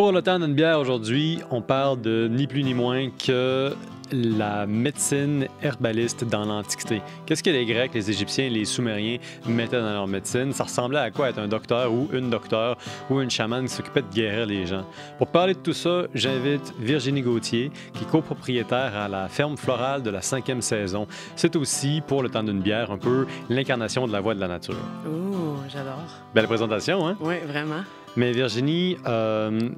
Pour le temps d'une bière aujourd'hui, on parle de ni plus ni moins que la médecine herbaliste dans l'Antiquité. Qu'est-ce que les Grecs, les Égyptiens, les Soumériens mettaient dans leur médecine? Ça ressemblait à quoi être un docteur ou une docteur ou une chamane qui s'occupait de guérir les gens? Pour parler de tout ça, j'invite Virginie Gauthier, qui est copropriétaire à la ferme florale de la cinquième saison. C'est aussi, pour le temps d'une bière, un peu l'incarnation de la voix de la nature. Oh, j'adore. Belle présentation, hein? Oui, vraiment. Mais Virginie, euh,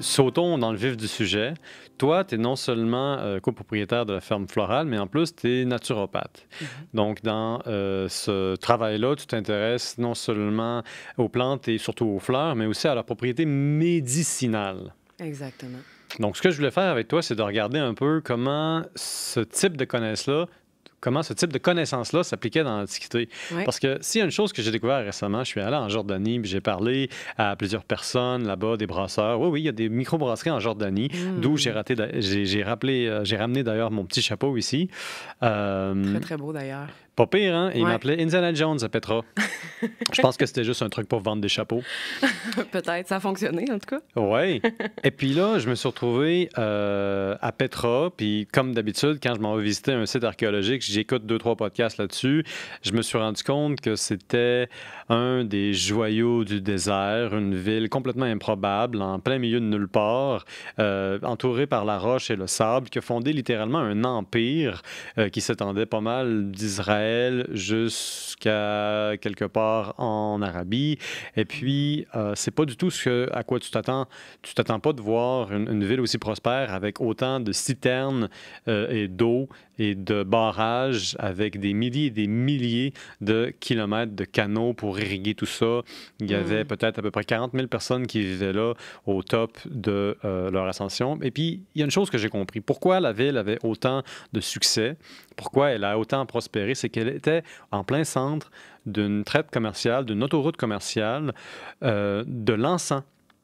sautons dans le vif du sujet. Toi, tu es non seulement euh, copropriétaire de la ferme florale, mais en plus, tu es naturopathe. Mm-hmm. Donc, dans euh, ce travail-là, tu t'intéresses non seulement aux plantes et surtout aux fleurs, mais aussi à leur propriété médicinale. Exactement. Donc, ce que je voulais faire avec toi, c'est de regarder un peu comment ce type de connaissances-là comment ce type de connaissance-là s'appliquait dans l'Antiquité. Parce que s'il y a une chose que j'ai découvert récemment, je suis allé en Jordanie, j'ai parlé à plusieurs personnes là-bas, des brasseurs. Oui, oui, il y a des microbrasseries en Jordanie, hmm. d'où j'ai raté, j'ai, rappelé, euh, j'ai ramené d'ailleurs mon petit chapeau ici. Euh, très, très beau d'ailleurs. Pas pire, hein? Il m'appelait Indiana Jones à Petra. je pense que c'était juste un truc pour vendre des chapeaux. Peut-être, ça a fonctionné en tout cas. Oui. Et puis là, je me suis retrouvé euh, à Petra. Puis comme d'habitude, quand je m'en vais visiter un site archéologique, j'écoute deux, trois podcasts là-dessus. Je me suis rendu compte que c'était un des joyaux du désert, une ville complètement improbable, en plein milieu de nulle part, euh, entourée par la roche et le sable, qui a fondé littéralement un empire euh, qui s'étendait pas mal d'Israël jusqu'à quelque part en Arabie. Et puis, euh, c'est pas du tout ce à quoi tu t'attends. Tu t'attends pas de voir une, ville aussi prospère avec autant de citernes euh, et d'eau et de barrages avec des milliers et des milliers de kilomètres de canaux pour irriguer tout ça. Il y avait hmm. peut-être à peu près 40 000 personnes qui vivaient là au top de euh, leur ascension. Et puis, il y a une chose que j'ai compris. Pourquoi la ville avait autant de succès, pourquoi elle a autant prospéré, c'est qu'elle était en plein centre d'une traite commerciale, d'une autoroute commerciale, euh, de l'encens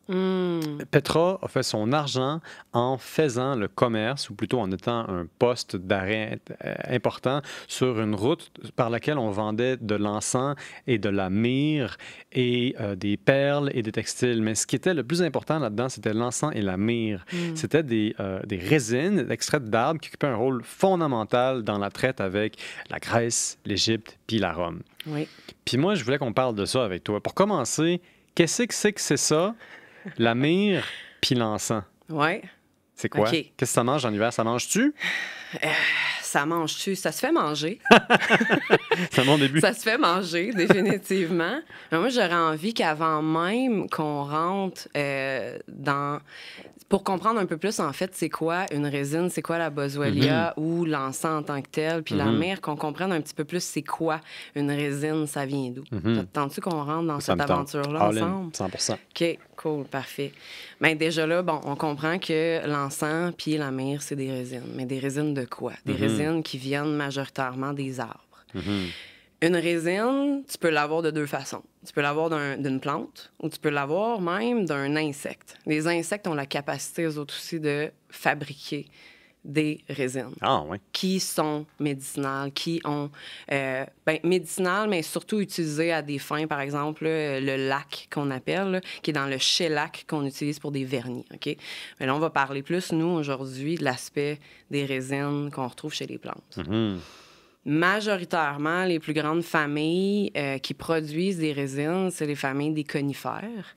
Hmm. Petra a fait son argent en faisant le commerce, ou plutôt en étant un poste d'arrêt euh, important sur une route par laquelle on vendait de l'encens et de la myrrhe et euh, des perles et des textiles. Mais ce qui était le plus important là-dedans, c'était l'encens et la myrrhe. Hmm. C'était des, euh, des résines extraites d'arbres qui occupaient un rôle fondamental dans la traite avec la Grèce, l'Égypte, puis la Rome. Oui. Puis moi, je voulais qu'on parle de ça avec toi. Pour commencer, qu'est-ce que c'est que c'est ça? La mire puis l'encens. Ouais. C'est quoi? Qu'est-ce que ça mange en hiver? Ça mange-tu? Euh, ça mange-tu? Ça se fait manger. c'est mon début. Ça se fait manger, définitivement. moi, j'aurais envie qu'avant même qu'on rentre euh, dans. Pour comprendre un peu plus, en fait, c'est quoi une résine, c'est quoi la boswellia mm-hmm. ou l'encens en tant que tel, puis la mer, mm-hmm. qu'on comprenne un petit peu plus c'est quoi une résine, ça vient d'où. Mm mm-hmm. tu qu'on rentre dans cette aventure-là ensemble? 100 OK, cool, parfait. Mais déjà là, bon, on comprend que l'encens puis la mer c'est des résines. Mais des résines de quoi? Des qui viennent majoritairement des arbres. Mm-hmm. Une résine, tu peux l'avoir de deux façons. Tu peux l'avoir d'une plante ou tu peux l'avoir même d'un insecte. Les insectes ont la capacité, eux autres aussi, de fabriquer des résines ah, qui sont médicinales, qui ont euh, ben, médicinales, mais surtout utilisées à des fins, par exemple le lac qu'on appelle, qui est dans le shellac qu'on utilise pour des vernis. Ok, mais là on va parler plus nous aujourd'hui de l'aspect des résines qu'on retrouve chez les plantes. Mm-hmm majoritairement, les plus grandes familles euh, qui produisent des résines, c'est les familles des conifères,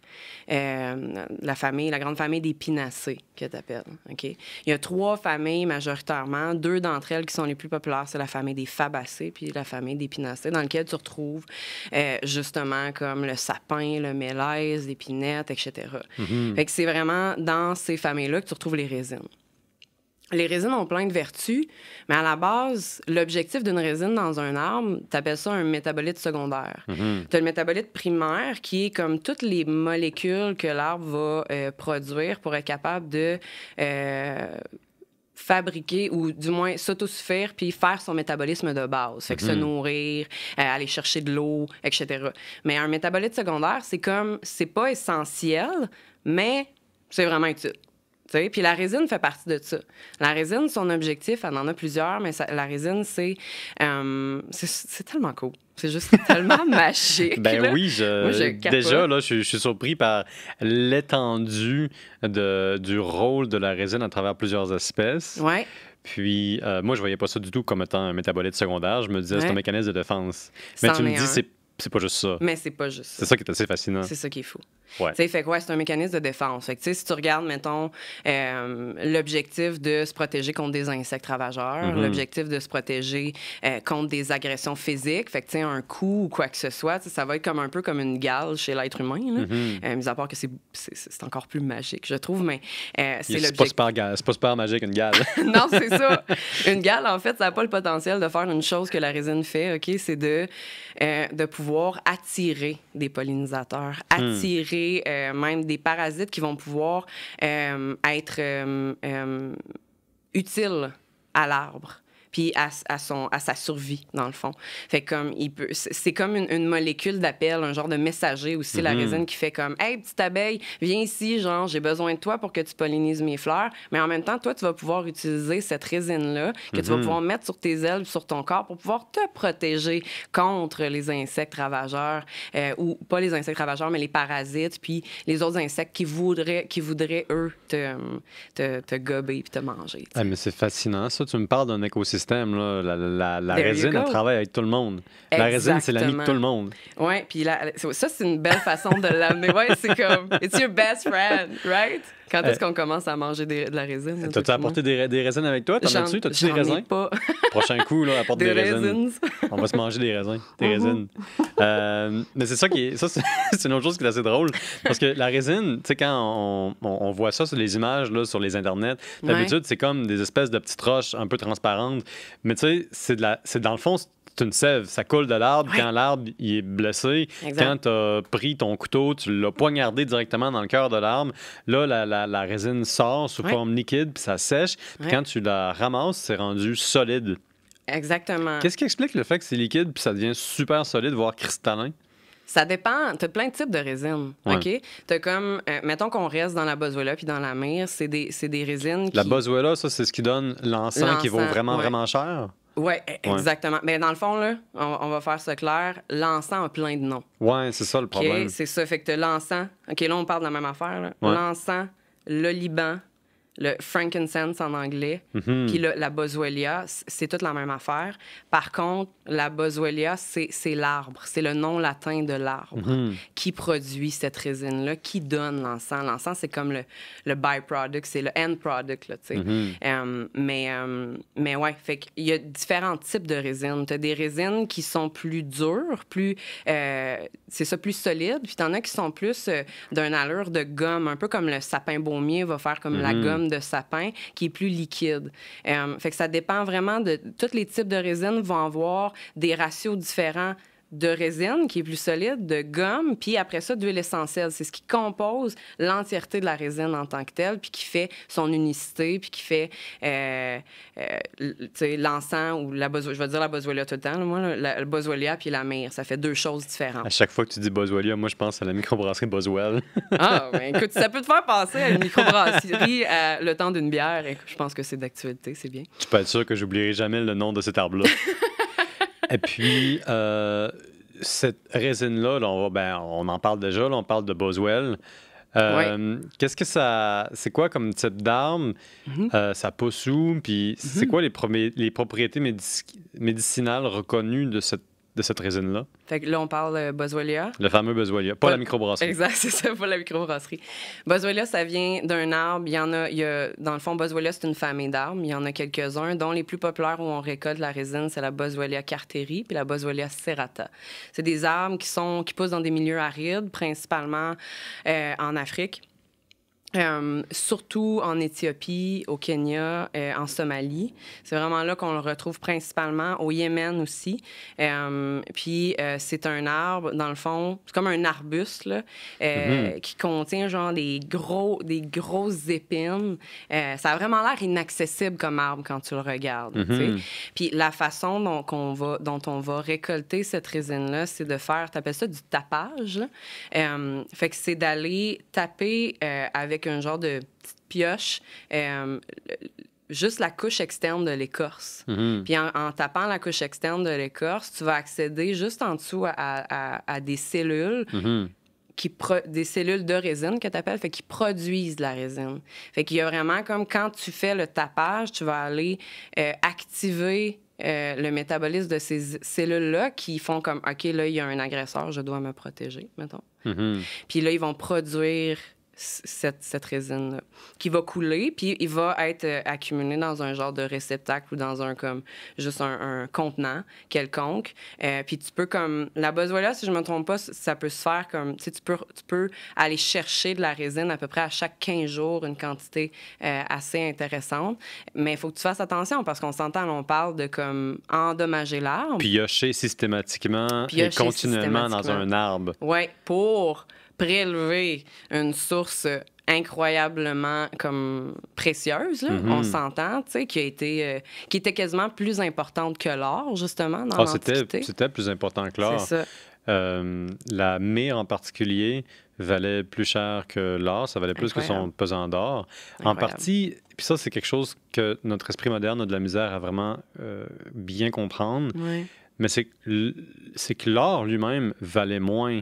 euh, la famille, la grande famille des pinacées, que tu appelles. OK? Il y a trois familles majoritairement, deux d'entre elles qui sont les plus populaires, c'est la famille des fabacées puis la famille des pinacées, dans lequel tu retrouves euh, justement comme le sapin, le mélèze, l'épinette, etc. c'est vraiment dans ces familles-là que tu retrouves les résines les résines ont plein de vertus, mais à la base, l'objectif d'une résine dans un arbre, tu ça un métabolite secondaire. Mhm. Tu as le métabolite primaire qui est comme toutes les molécules que l'arbre va euh, produire pour être capable de euh, fabriquer ou du moins s'autosuffire puis faire son métabolisme de base. Fait que se mhm. nourrir, euh, aller chercher de l'eau, etc. Mais un métabolite secondaire, c'est comme, c'est pas essentiel, mais c'est vraiment utile et Puis la résine fait partie de ça. La résine, son objectif, elle en a plusieurs, mais la résine, euh, c'est c'est tellement cool. C'est juste tellement magique. Ben oui, déjà, là, je, suis surpris par l'étendue du rôle de la résine à travers plusieurs espèces. Ouais. Puis, euh, moi, je voyais pas ça du tout comme étant un métabolite secondaire. Je me disais, c'est un mécanisme de défense. Mais tu me dis, c'est c'est pas juste ça. Mais c'est pas juste ça. C'est ça qui est assez fascinant. C'est ça qui est fou. Ouais. T'sais, fait ouais, c'est un mécanisme de défense. Fait que, si tu regardes, mettons, euh, l'objectif de se protéger contre des insectes ravageurs, mm-hmm. l'objectif de se protéger euh, contre des agressions physiques, fait que, un coup ou quoi que ce soit, ça va être comme un peu comme une gale chez l'être humain, là. Mm-hmm. Euh, mis à part que c'est encore plus magique, je trouve, mais c'est l'objectif. C'est pas super magique, une gale. non, c'est ça. Une gale, en fait, ça n'a pas le potentiel de faire une chose que la résine fait, OK? C'est de, de pouvoir attirer des pollinisateurs, hmm. attirer euh, même des parasites qui vont pouvoir euh, être euh, utiles à l'arbre à, son, à sa survie, dans le fond. Fait comme il peut, c'est comme une, molécule d'appel, un genre de messager aussi, la mm-hmm. résine qui fait comme Hey, petite abeille, viens ici, genre, j'ai besoin de toi pour que tu pollinises mes fleurs. Mais en même temps, toi, tu vas pouvoir utiliser cette résine-là que tu vas mm-hmm. pouvoir mettre sur tes ailes, sur ton corps pour pouvoir te protéger contre les insectes ravageurs, euh, ou pas les insectes ravageurs, mais les parasites, puis les autres insectes qui voudraient, qui voudraient eux, te, te, te gober puis te manger. Ah, mais c'est fascinant, ça. Tu me parles d'un écosystème la, résine, elle travaille avec tout le monde. La résine, c'est l'ami de tout le monde. Oui, puis ça, c'est une belle façon de l'amener. Oui, c'est comme, it's your best friend, right? Quand est-ce euh, qu'on commence à manger de la résine? T'as-tu apporté des, des, avec toi? T'en as-tu? des raisins? Ai pas. Prochain coup, là, apporte des, raisins. On va se manger des raisins. Des mm-hmm. euh, mais c'est ça qui est. Ça, c'est une autre chose qui est assez drôle. Parce que la résine, tu sais, quand on, on, voit ça sur les images, là, sur les internets, d'habitude, c'est comme des espèces de petites roches un peu transparentes. Mais tu sais, c'est dans le fond, une sève. Ça coule de l'arbre. Quand l'arbre est blessé, quand tu as pris ton couteau, tu l'as poignardé directement dans le cœur de l'arbre, là, la, résine sort sous forme liquide, puis ça sèche. Puis quand tu la ramasses, c'est rendu solide. Exactement. Qu'est-ce qui explique le fait que c'est liquide puis ça devient super solide, voire cristallin? Ça dépend. Tu as plein de types de résines. OK? Tu comme. Euh, mettons qu'on reste dans la boswellia puis dans la mer, c'est des, résines. Qui... La boswellia, ça, c'est ce qui donne l'encens qui vaut vraiment, vraiment cher? Oui, e, exactement. Mais ben, dans le fond, là, on, va faire ça clair. L'encens a plein de noms. Oui, c'est ça le problème. c'est ça. Fait que l'encens. OK, là, on parle de la même affaire. L'encens, le Liban, le frankincense en anglais, mhm. puis la boswellia, c'est toute la même affaire. Par contre, la boswellia, c'est l'arbre, c'est le nom latin de l'arbre mhm. qui produit cette résine-là, qui donne l'encens. L'encens, c'est comme le, by byproduct, c'est le end product, là, tu sais. Mhm. mais, mais ouais, fait y a différents types de résines. Tu as des résines qui sont plus dures, plus, euh, c'est ça, plus solides, puis tu en as qui sont plus euh, d'un allure de gomme, un peu comme le sapin baumier va faire comme la gomme de sapin qui est plus liquide. Euh, fait que ça dépend vraiment de tous les types de résines vont avoir des ratios différents de résine qui est plus solide, de gomme, puis après ça, d'huile essentielle. C'est ce qui compose l'entièreté de la résine en tant que telle, puis qui fait son unicité, puis qui fait euh, euh, l'encens ou la boswellia. Je vais dire la boswellia tout le temps, moi, la, boswellia puis la myrrhe. Ça fait deux choses différentes. À chaque fois que tu dis boswellia, moi, je pense à la microbrasserie Boswell. ah, ben, écoute, ça peut te faire passer à la microbrasserie le temps d'une bière. Je pense que c'est d'actualité, c'est bien. Tu peux être sûr que j'oublierai jamais le nom de cet arbre-là. Et puis, euh, cette résine-là, on, ben, on, en parle déjà, on parle de Boswell. Euh, qu'est-ce que ça. C'est quoi comme type d'arme? Mm-hmm. Euh, ça pousse où? Puis c'est mm-hmm. quoi les, les propriétés médicinales reconnues de cette de cette résine-là. Fait que là, on parle de euh, Boswellia. Le fameux Boswellia, pas, la microbrasserie. Exact, c'est ça, pas la microbrasserie. Boswellia, ça vient d'un arbre. Il y en a, il y a dans le fond, Boswellia, c'est une famille d'arbres. Il y en a quelques-uns, dont les plus populaires où on récolte la résine, c'est la Boswellia carteri puis la Boswellia serrata. C'est des arbres qui, sont, qui poussent dans des milieux arides, principalement euh, en Afrique. Euh, surtout en Éthiopie, au Kenya, euh, en Somalie. C'est vraiment là qu'on le retrouve principalement, au Yémen aussi. Euh, puis c'est un arbre, dans le fond, c'est comme un arbuste là, mm-hmm. qui contient genre des, gros, des grosses épines. ça a vraiment l'air inaccessible comme arbre quand tu le regardes. Mm-hmm. Puis la façon dont on, va, dont on va récolter cette résine-là, c'est de faire, tu appelles ça du tapage. fait que c'est d'aller taper avec un genre de petite pioche. Euh, juste la couche externe de l'écorce. Mm-hmm. Puis en, tapant la couche externe de l'écorce, tu vas accéder juste en dessous à, des cellules mm-hmm. Qui des cellules de résine que tu appelles, fait qui produisent de la résine. Fait qu'il y a vraiment comme quand tu fais le tapage, tu vas aller euh, activer euh, le métabolisme de ces cellules-là qui font comme OK, là, il y a un agresseur, je dois me protéger, mettons. Mm-hmm. Puis là, ils vont produire cette, cette résine qui va couler, puis il va être euh, accumulé dans un genre de réceptacle ou dans un comme juste un, contenant quelconque. Euh, puis tu peux comme la voilà, si je me trompe pas, ça peut se faire comme tu peux tu peux aller chercher de la résine à peu près à chaque 15 jours une quantité euh, assez intéressante, mais il faut que tu fasses attention parce qu'on s'entend, on parle de comme endommager l'arbre. Piocher systématiquement et continuellement dans un arbre. Ouais, pour prélever une source incroyablement comme précieuse, on mm-hmm. s'entend, qui a été euh, qui était quasiment plus importante que l'or justement dans ah, l'antiquité. C'était plus important que l'or. Euh, la mire en particulier valait plus cher que l'or, ça valait plus que son pesant d'or. En partie, puis ça c'est quelque chose que notre esprit moderne a de la misère à vraiment euh, bien comprendre. Mais c'est que l'or lui-même valait moins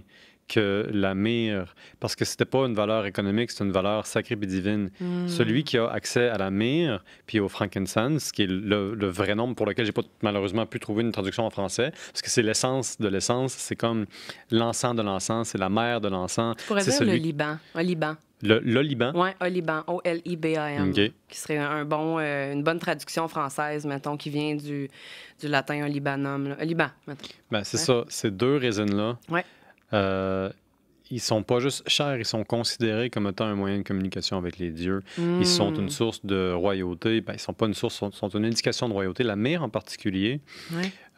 que la mire, parce que c'était pas une valeur économique, c'est une valeur sacrée et divine. Hmm. Celui qui a accès à la mire, puis au frankincense, qui est le, vrai nom pour lequel j'ai pas malheureusement pu trouver une traduction en français, parce que c'est l'essence de l'essence, c'est comme l'encens de l'encens, c'est la mère de l'encens. Tu pourrais dire le Liban, au Liban. Le, Liban? Oui, Oliban, O-L-I-B-A-N, qui serait un bon, euh, une bonne traduction française, mettons, qui vient du, du latin Olibanum. Liban, mettons. Ben, c'est ça, ces deux résines-là. Ouais euh, ils sont pas juste chers, ils sont considérés comme étant un moyen de communication avec les dieux. Hmm. Ils sont une source de royauté. Ben, ils sont pas une source, sont, sont une indication de royauté. La mer en particulier,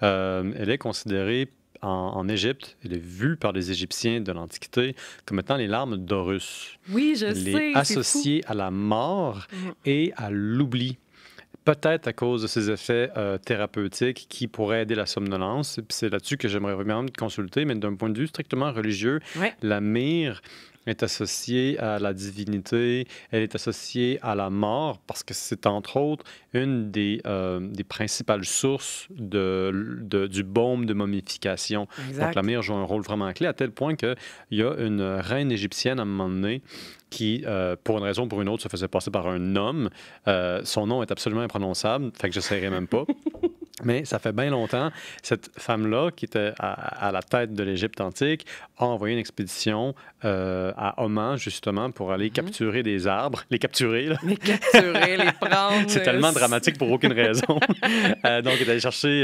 euh, elle est considérée en, Égypte, elle est vue par les Égyptiens de l'Antiquité comme étant les larmes d'Horus. Oui, je les sais. Associées à la mort hmm. et à l'oubli peut-être à cause de ses effets euh, thérapeutiques qui pourraient aider la somnolence. c'est là-dessus que j'aimerais vraiment consulter, mais d'un point de vue strictement religieux, la mire est associée à la divinité, elle est associée à la mort, parce que c'est entre autres une des, euh, principales sources de, du baume de momification. Donc la mire joue un rôle vraiment clé, à tel point qu'il y a une reine égyptienne à un moment donné qui, euh, pour une raison ou pour une autre, se faisait passer par un homme. Euh, son nom est absolument imprononçable, fait que je saurais même pas. Mais ça fait bien longtemps, cette femme-là, qui était à, la tête de l'Égypte antique, a envoyé une expédition euh, à Oman, justement, pour aller mhm. capturer des arbres. Les capturer, là. Les capturer, les prendre. C'est tellement dramatique pour aucune raison. donc, elle est allée chercher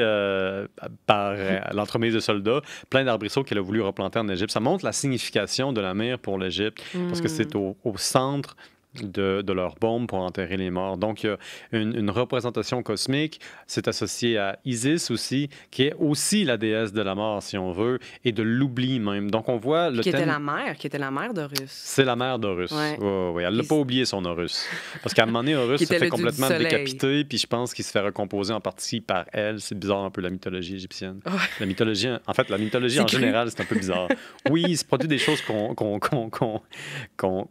par l'entremise de soldats plein d'arbrisseaux qu'elle a voulu replanter en Égypte. Ça montre la signification de la mer pour l'Égypte, parce que mm. c'est au au, centre de, de leurs bombes pour enterrer les morts. Donc, il y a une, représentation cosmique. C'est associé à Isis aussi, qui est aussi la déesse de la mort, si on veut, et de l'oubli même. Donc, on voit le Qui était la mère, qui était la mère d'Horus. C'est la mère d'Horus. Ouais. oui, elle l'a pas oublié, son Horus. Parce qu'à un moment donné, Horus se fait complètement décapiter, puis je pense qu'il se fait recomposer en partie par elle. C'est bizarre un peu la mythologie égyptienne. La mythologie, en fait, la mythologie en général, c'est un peu bizarre. oui, il se produit des choses qu'on, qu'on, qu'on,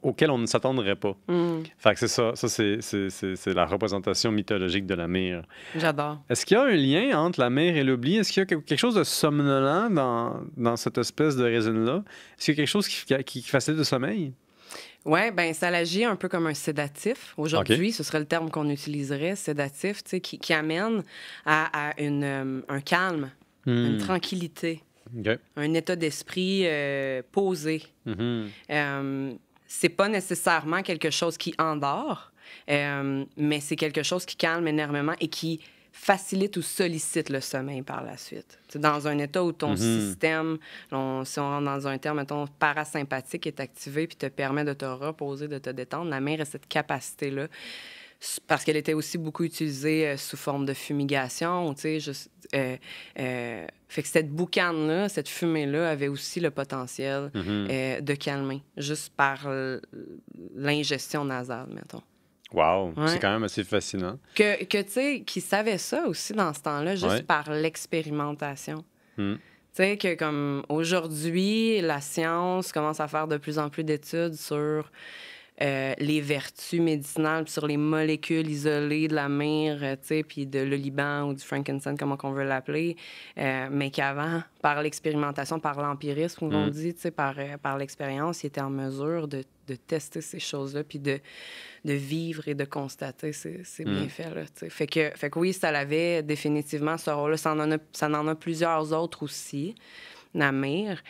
auxquelles on ne s'attendrait pas. Mm. Mm. c'est ça, ça c'est la représentation mythologique de la mer. J'adore. Est-ce qu'il y a un lien entre la mer et l'oubli? Est-ce qu'il y a quelque chose de somnolent dans, dans cette espèce de résine-là? Est-ce qu'il y a quelque chose qui, qui, facilite le sommeil? Oui, ben ça agit un peu comme un sédatif. Aujourd'hui, ce serait le terme qu'on utiliserait, sédatif, qui, qui amène à, une, euh, un calme, une hmm. tranquillité, un état d'esprit euh, posé. Mm c'est pas nécessairement quelque chose qui endort, euh, mais c'est quelque chose qui calme énormément et qui facilite ou sollicite le sommeil par la suite. dans un état où ton mhm. système, si on rentre dans un terme, ton parasympathique est activé puis te permet de te reposer, de te détendre, la mère a cette capacité-là parce qu'elle était aussi beaucoup utilisée euh, sous forme de fumigation, tu sais, euh, euh, fait que cette boucane-là, cette fumée-là avait aussi le potentiel mm-hmm. de calmer, juste par l'ingestion nasale, mettons. Wow, c'est quand même assez fascinant. Que, que tu sais, qui savaient ça aussi dans ce temps-là, juste par l'expérimentation. Mm. Tu sais, que comme aujourd'hui, la science commence à faire de plus en plus d'études sur euh, les vertus médicinales sur les molécules isolées de la mer, euh, puis de l'oliban ou du frankincense, comment qu'on veut l'appeler, euh, mais qu'avant, par l'expérimentation, par l'empirisme, on mm. dit, par, par l'expérience, il étaient en mesure de, de tester ces choses-là, puis de, de vivre et de constater ces, mm. bienfaits-là, Fait que, fait que oui, ça l'avait définitivement, ce rôle-là. Ça en, a, plusieurs autres aussi, la mer.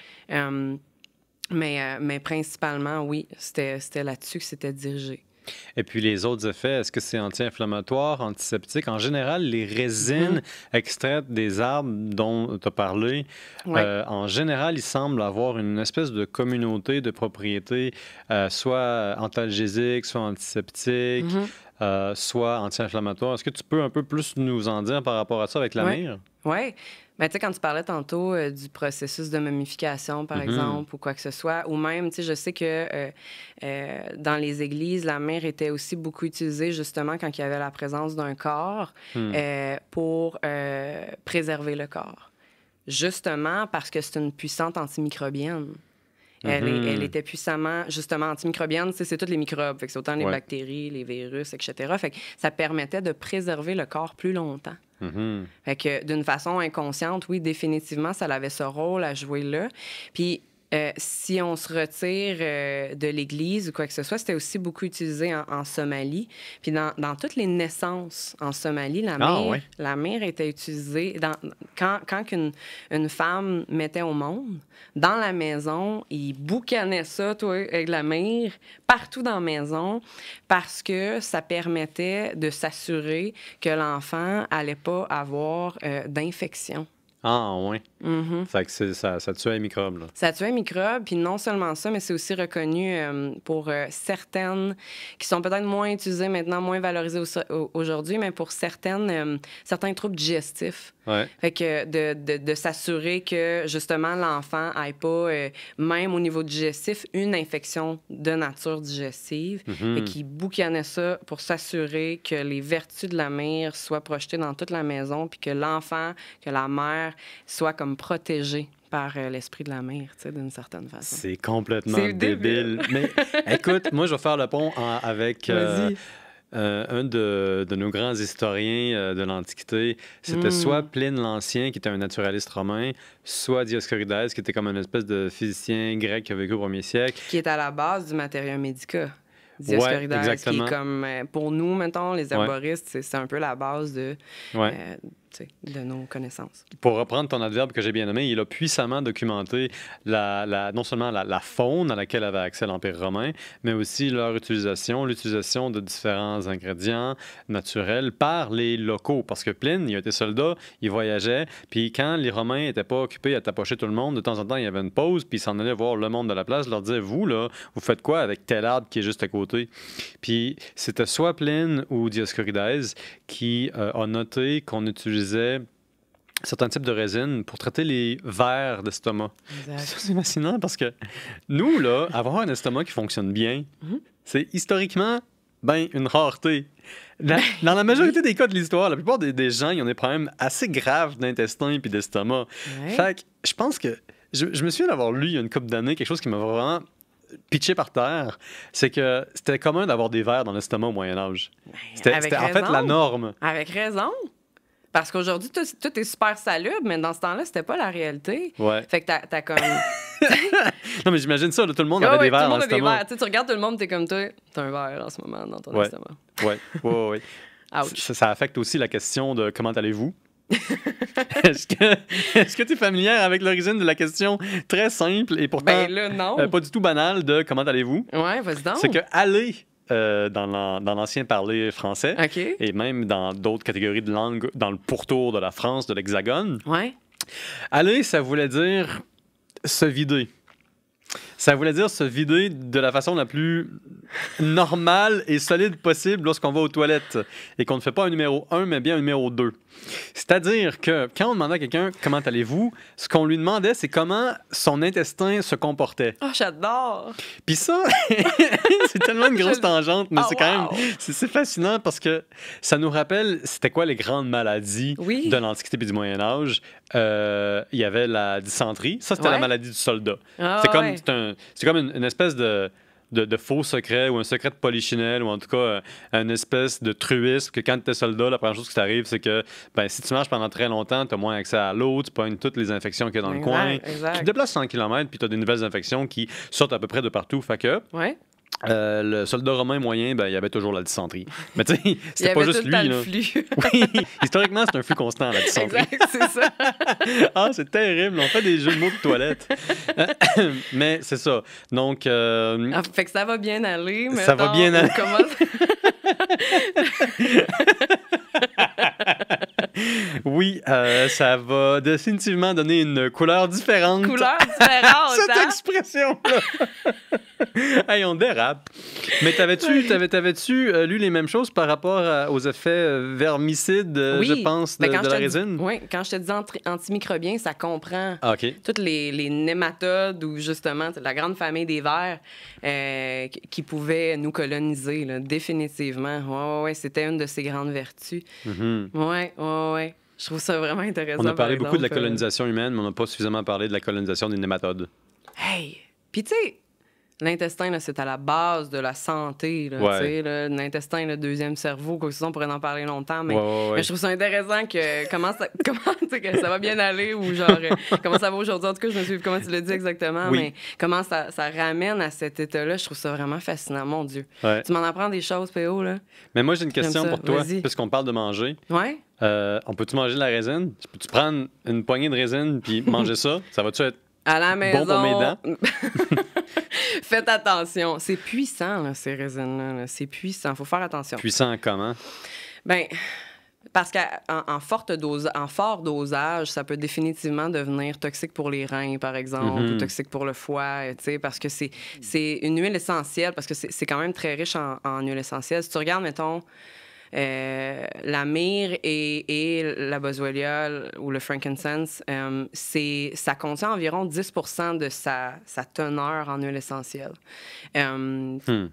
Euh, mais, principalement, oui, c'était là-dessus que c'était dirigé. Et puis les autres effets, est-ce que c'est anti-inflammatoire, antiseptique? En général, les résines mm-hmm. extraites des arbres dont tu as parlé, euh, en général, ils semblent avoir une espèce de communauté de propriétés, euh, soit antalgésiques, soit antiseptiques, mm-hmm. soit anti-inflammatoires. Est-ce que tu peux un peu plus nous en dire par rapport à ça avec la ouais. mire? Oui. Mais ben, tu sais, quand tu parlais tantôt euh, du processus de momification par mm-hmm. exemple, ou quoi que ce soit, ou même, tu sais, je sais que euh, euh, dans les églises, la mère était aussi beaucoup utilisée, justement, quand il y avait la présence d'un corps, hmm. pour préserver le corps. Justement parce que c'est une puissante antimicrobienne elle, mm-hmm. était puissamment, justement, antimicrobienne. C'est toutes les microbes. C'est autant les bactéries, les virus, etc. ça permettait de préserver le corps plus longtemps. Mm-hmm. d'une façon inconsciente, oui, définitivement, ça avait ce rôle à jouer là. Puis euh, si on se retire euh, de l'Église ou quoi que ce soit, c'était aussi beaucoup utilisé en, Somalie. Puis dans, toutes les naissances en Somalie, la ah, mère, était utilisée. quand, une, femme mettait au monde, dans la maison, ils boucanaient ça, toi, avec la mère, partout dans la maison, parce que ça permettait de s'assurer que l'enfant allait pas avoir euh, d'infection. Ah, oui, mm-hmm. ça, tue un microbe. Ça tue un microbe, puis non seulement ça, mais c'est aussi reconnu euh, pour euh, certaines qui sont peut-être moins utilisées maintenant, moins valorisées aujourd'hui, mais pour certaines, euh, certains troubles digestifs. Ouais. Fait que de, de, de s'assurer que justement l'enfant n'aille pas, euh, même au niveau digestif, une infection de nature digestive mhm. et qui boucanait ça pour s'assurer que les vertus de la mère soient projetées dans toute la maison puis que l'enfant, que la mère soit comme protégée par euh, l'esprit de la mère, tu sais, d'une certaine façon. C'est complètement débile. Mais écoute, moi, je vais faire le pont avec euh, euh, un de, nos grands historiens euh, de l'Antiquité, c'était hmm. soit Pline l'Ancien, qui était un naturaliste romain, soit Dioscorides, qui était comme une espèce de physicien grec qui a vécu au 1 siècle. Qui est à la base du matériel medica Dioscorides, qui est comme, euh, pour nous, maintenant les herboristes, c'est un peu la base de, de nos connaissances. Pour reprendre ton adverbe que j'ai bien nommé, il a puissamment documenté la, non seulement la, faune à laquelle avait accès l'Empire romain, mais aussi leur utilisation, l'utilisation de différents ingrédients naturels par les locaux. Parce que Pline, il a été soldat, il voyageait, puis quand les Romains n'étaient pas occupés à tapocher tout le monde, de temps en temps, il y avait une pause, puis il s'en allait voir le monde de la place, leur disait Vous, là, vous faites quoi avec tel arbre qui est juste à côté Puis c'était soit Pline ou Dioscorides qui euh, a noté qu'on utilisait utilisait certains types de résine pour traiter les vers d'estomac. C'est fascinant parce que nous, là, avoir un estomac qui fonctionne bien, mhm. c'est historiquement ben, une rareté. dans la majorité des cas de l'histoire, la plupart des, gens, ils ont des problèmes assez graves d'intestin puis d'estomac. je pense que... Je, je me souviens d'avoir lu il y a une couple d'années quelque chose qui m'a vraiment pitché par terre, c'est que c'était commun d'avoir des vers dans l'estomac au Moyen Âge. Ben, c'était en fait la norme. Avec raison. Parce qu'aujourd'hui, tout, est super salubre, mais dans ce temps-là, c'était pas la réalité. Ouais. Fait que t'as comme. non, mais j'imagine ça, tout le monde avait des verres. Tout le monde en des verres. Tu, regardes tout le monde, t'es comme toi, t'as un verre en ce moment dans ton ouais. estomac. Ouais, ouais, ouais. Ça, affecte aussi la question de comment allez-vous? Est-ce que tu es familière avec l'origine de la question très simple et pourtant ben là, non. Euh, pas du tout banale de comment allez-vous? Ouais, vas-y donc. C'est que aller euh, dans l'ancien parler français et même dans d'autres catégories de langues dans le pourtour de la France, de l'Hexagone. Ouais. Aller, ça voulait dire se vider. Ça voulait dire se vider de la façon la plus normale et solide possible lorsqu'on va aux toilettes et qu'on ne fait pas un numéro 1, mais bien un numéro 2. C'est-à-dire que quand on demandait à quelqu'un comment allez-vous, ce qu'on lui demandait, c'est comment son intestin se comportait. Oh, j'adore! Puis ça, c'est tellement une grosse tangente, mais ah, c'est quand même c'est fascinant parce que ça nous rappelle c'était quoi les grandes maladies de l'Antiquité et du Moyen-Âge. Euh, il y avait la dysenterie, ça c'était la maladie du soldat. Ah, c'est comme un, c'est comme une, espèce de, faux secret ou un secret de polichinelle ou en tout cas euh, une espèce de truisme que quand tu es soldat, la première chose qui t'arrive, c'est que ben, si tu marches pendant très longtemps, tu as moins accès à l'eau, tu pognes toutes les infections qu'il y a dans le coin. Tu te déplaces 100 km puis tu as des nouvelles infections qui sortent à peu près de partout. Fait euh, le soldat romain moyen, ben, il y avait toujours la dysenterie. Mais tu sais, c'était pas juste lui. Là. flux. oui, historiquement, c'est un flux constant, la dysenterie. c'est ça. ah, c'est terrible. On fait des jeux de mots de toilette. mais c'est ça. Donc. Euh, ah, fait que ça va bien aller. Mais ça va bien aller. Commence oui, euh, ça va définitivement donner une couleur différente. Couleur différente. Cette hein? expression-là. hey, on dérape. Mais t'avais-tu t'avais-tu euh, lu les mêmes choses par rapport euh, aux effets vermicides, je pense, ben, de, la résine? oui, quand je te dis antimicrobien, ça comprend ah, toutes les, les, nématodes ou justement la grande famille des vers qui pouvaient nous coloniser, définitivement. Oui, ouais, ouais, c'était une de ses grandes vertus. Mm mm-hmm. Oui, ouais. Je trouve ça vraiment intéressant. On a parlé beaucoup de la euh, colonisation humaine, mais on n'a pas suffisamment parlé de la colonisation des nématodes. Hey! Puis tu sais, l'intestin, c'est à la base de la santé. L'intestin, le deuxième cerveau, quoi que on pourrait en parler longtemps, mais, je trouve ça intéressant que comment ça, va bien aller ou genre euh, comment ça va aujourd'hui. En tout cas, je me suis comment tu le dis exactement, mais comment ça, ramène à cet état-là, je trouve ça vraiment fascinant, mon Dieu. Tu m'en apprends des choses, PO, là. Mais moi, j'ai une question pour toi, puisqu'on parle de manger. Ouais. Euh, on peut-tu manger de la résine? Peux-tu prendre une poignée de résine puis manger ça? Ça va-tu être bon pour mes dents? Faites attention. C'est puissant, ces résines là C'est puissant. faut faire attention. Puissant comment? Ben, parce qu'en en fort dosage, ça peut définitivement devenir toxique pour les reins, par exemple, ou mhm. toxique pour le foie, euh, tu sais, parce que c'est une huile essentielle, parce que c'est quand même très riche en, en huile essentielle. Si tu regardes, mettons, euh, la myrrhe et, la boswellia ou le frankincense, euh, c'est, ça contient environ 10 de sa, sa, teneur en huile essentielle. Euh, hmm.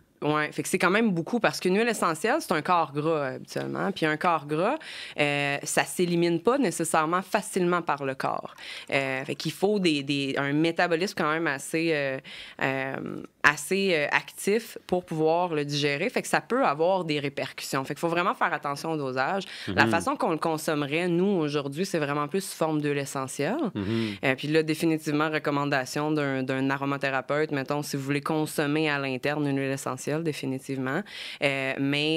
fait que c'est quand même beaucoup parce qu'une huile essentielle, c'est un corps gras habituellement. Puis un corps gras, euh, ça s'élimine pas nécessairement facilement par le corps. Euh, fait qu'il faut des, un métabolisme quand même assez assez euh, actif pour pouvoir le digérer. Fait que ça peut avoir des répercussions. Fait qu'il faut vraiment faire attention au dosage. La mm-hmm. façon qu'on le consommerait, nous, aujourd'hui, c'est vraiment plus forme d'huile essentielle. Mm-hmm. Euh, puis là, définitivement, recommandation d'un aromathérapeute, mettons, si vous voulez consommer à l'interne une huile essentielle, définitivement. Euh, mais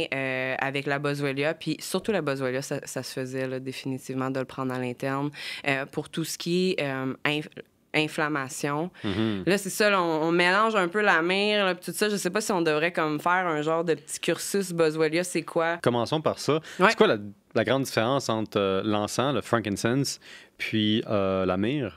avec la boswellia, puis surtout la boswellia, ça, se faisait définitivement de le prendre à l'interne. pour tout ce qui est inflammation. Mhm. Là, c'est ça, on, mélange un peu la mer, tout ça. Je sais pas si on devrait comme faire un genre de petit cursus Boswellia, c'est quoi? Commençons par ça. C'est quoi la, grande différence entre euh, l'encens, le frankincense, puis euh, la myrrhe?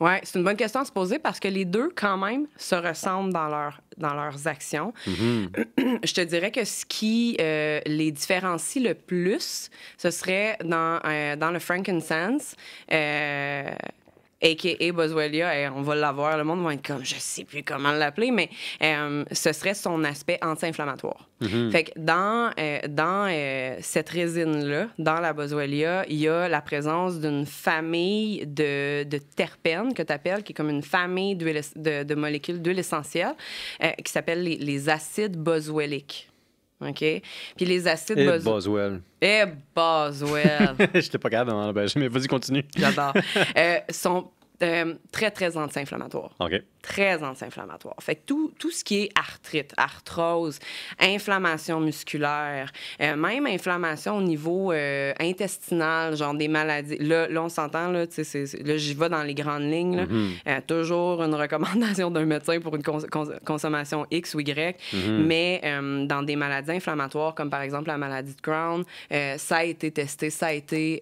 Oui, c'est une bonne question à se poser parce que les deux, quand même, se ressemblent dans, leur, dans leurs actions. Mhm. Je te dirais que ce qui euh, les différencie le plus, ce serait dans, dans le frankincense a.k.a. Boswellia, et eh, on va l'avoir, le monde va être comme, je sais plus comment l'appeler, mais euh, ce serait son aspect anti-inflammatoire. Mm-hmm. Fait que dans, euh, dans euh, cette résine-là, dans la Boswellia, il y a la présence d'une famille de, de, terpènes que tu appelles, qui est comme une famille de, molécules d'huile essentielle, qui s'appelle les, les acides boswelliques. OK? Puis les acides Et eh, Boswell. Et eh, Boswell. Je J'étais pas capable mais vas-y, continue. J'adore. Euh, sont euh, très, très anti-inflammatoire. OK. Très anti-inflammatoire. Fait que tout, tout, ce qui est arthrite, arthrose, inflammation musculaire, euh, même inflammation au niveau euh, intestinal, genre des maladies. Là, là on s'entend, là, là j'y vais dans les grandes lignes. Là. Mm-hmm. toujours une recommandation d'un médecin pour une consommation X ou Y, mm-hmm. mais dans des maladies inflammatoires, comme par exemple la maladie de Crohn, ça a été testé, ça a été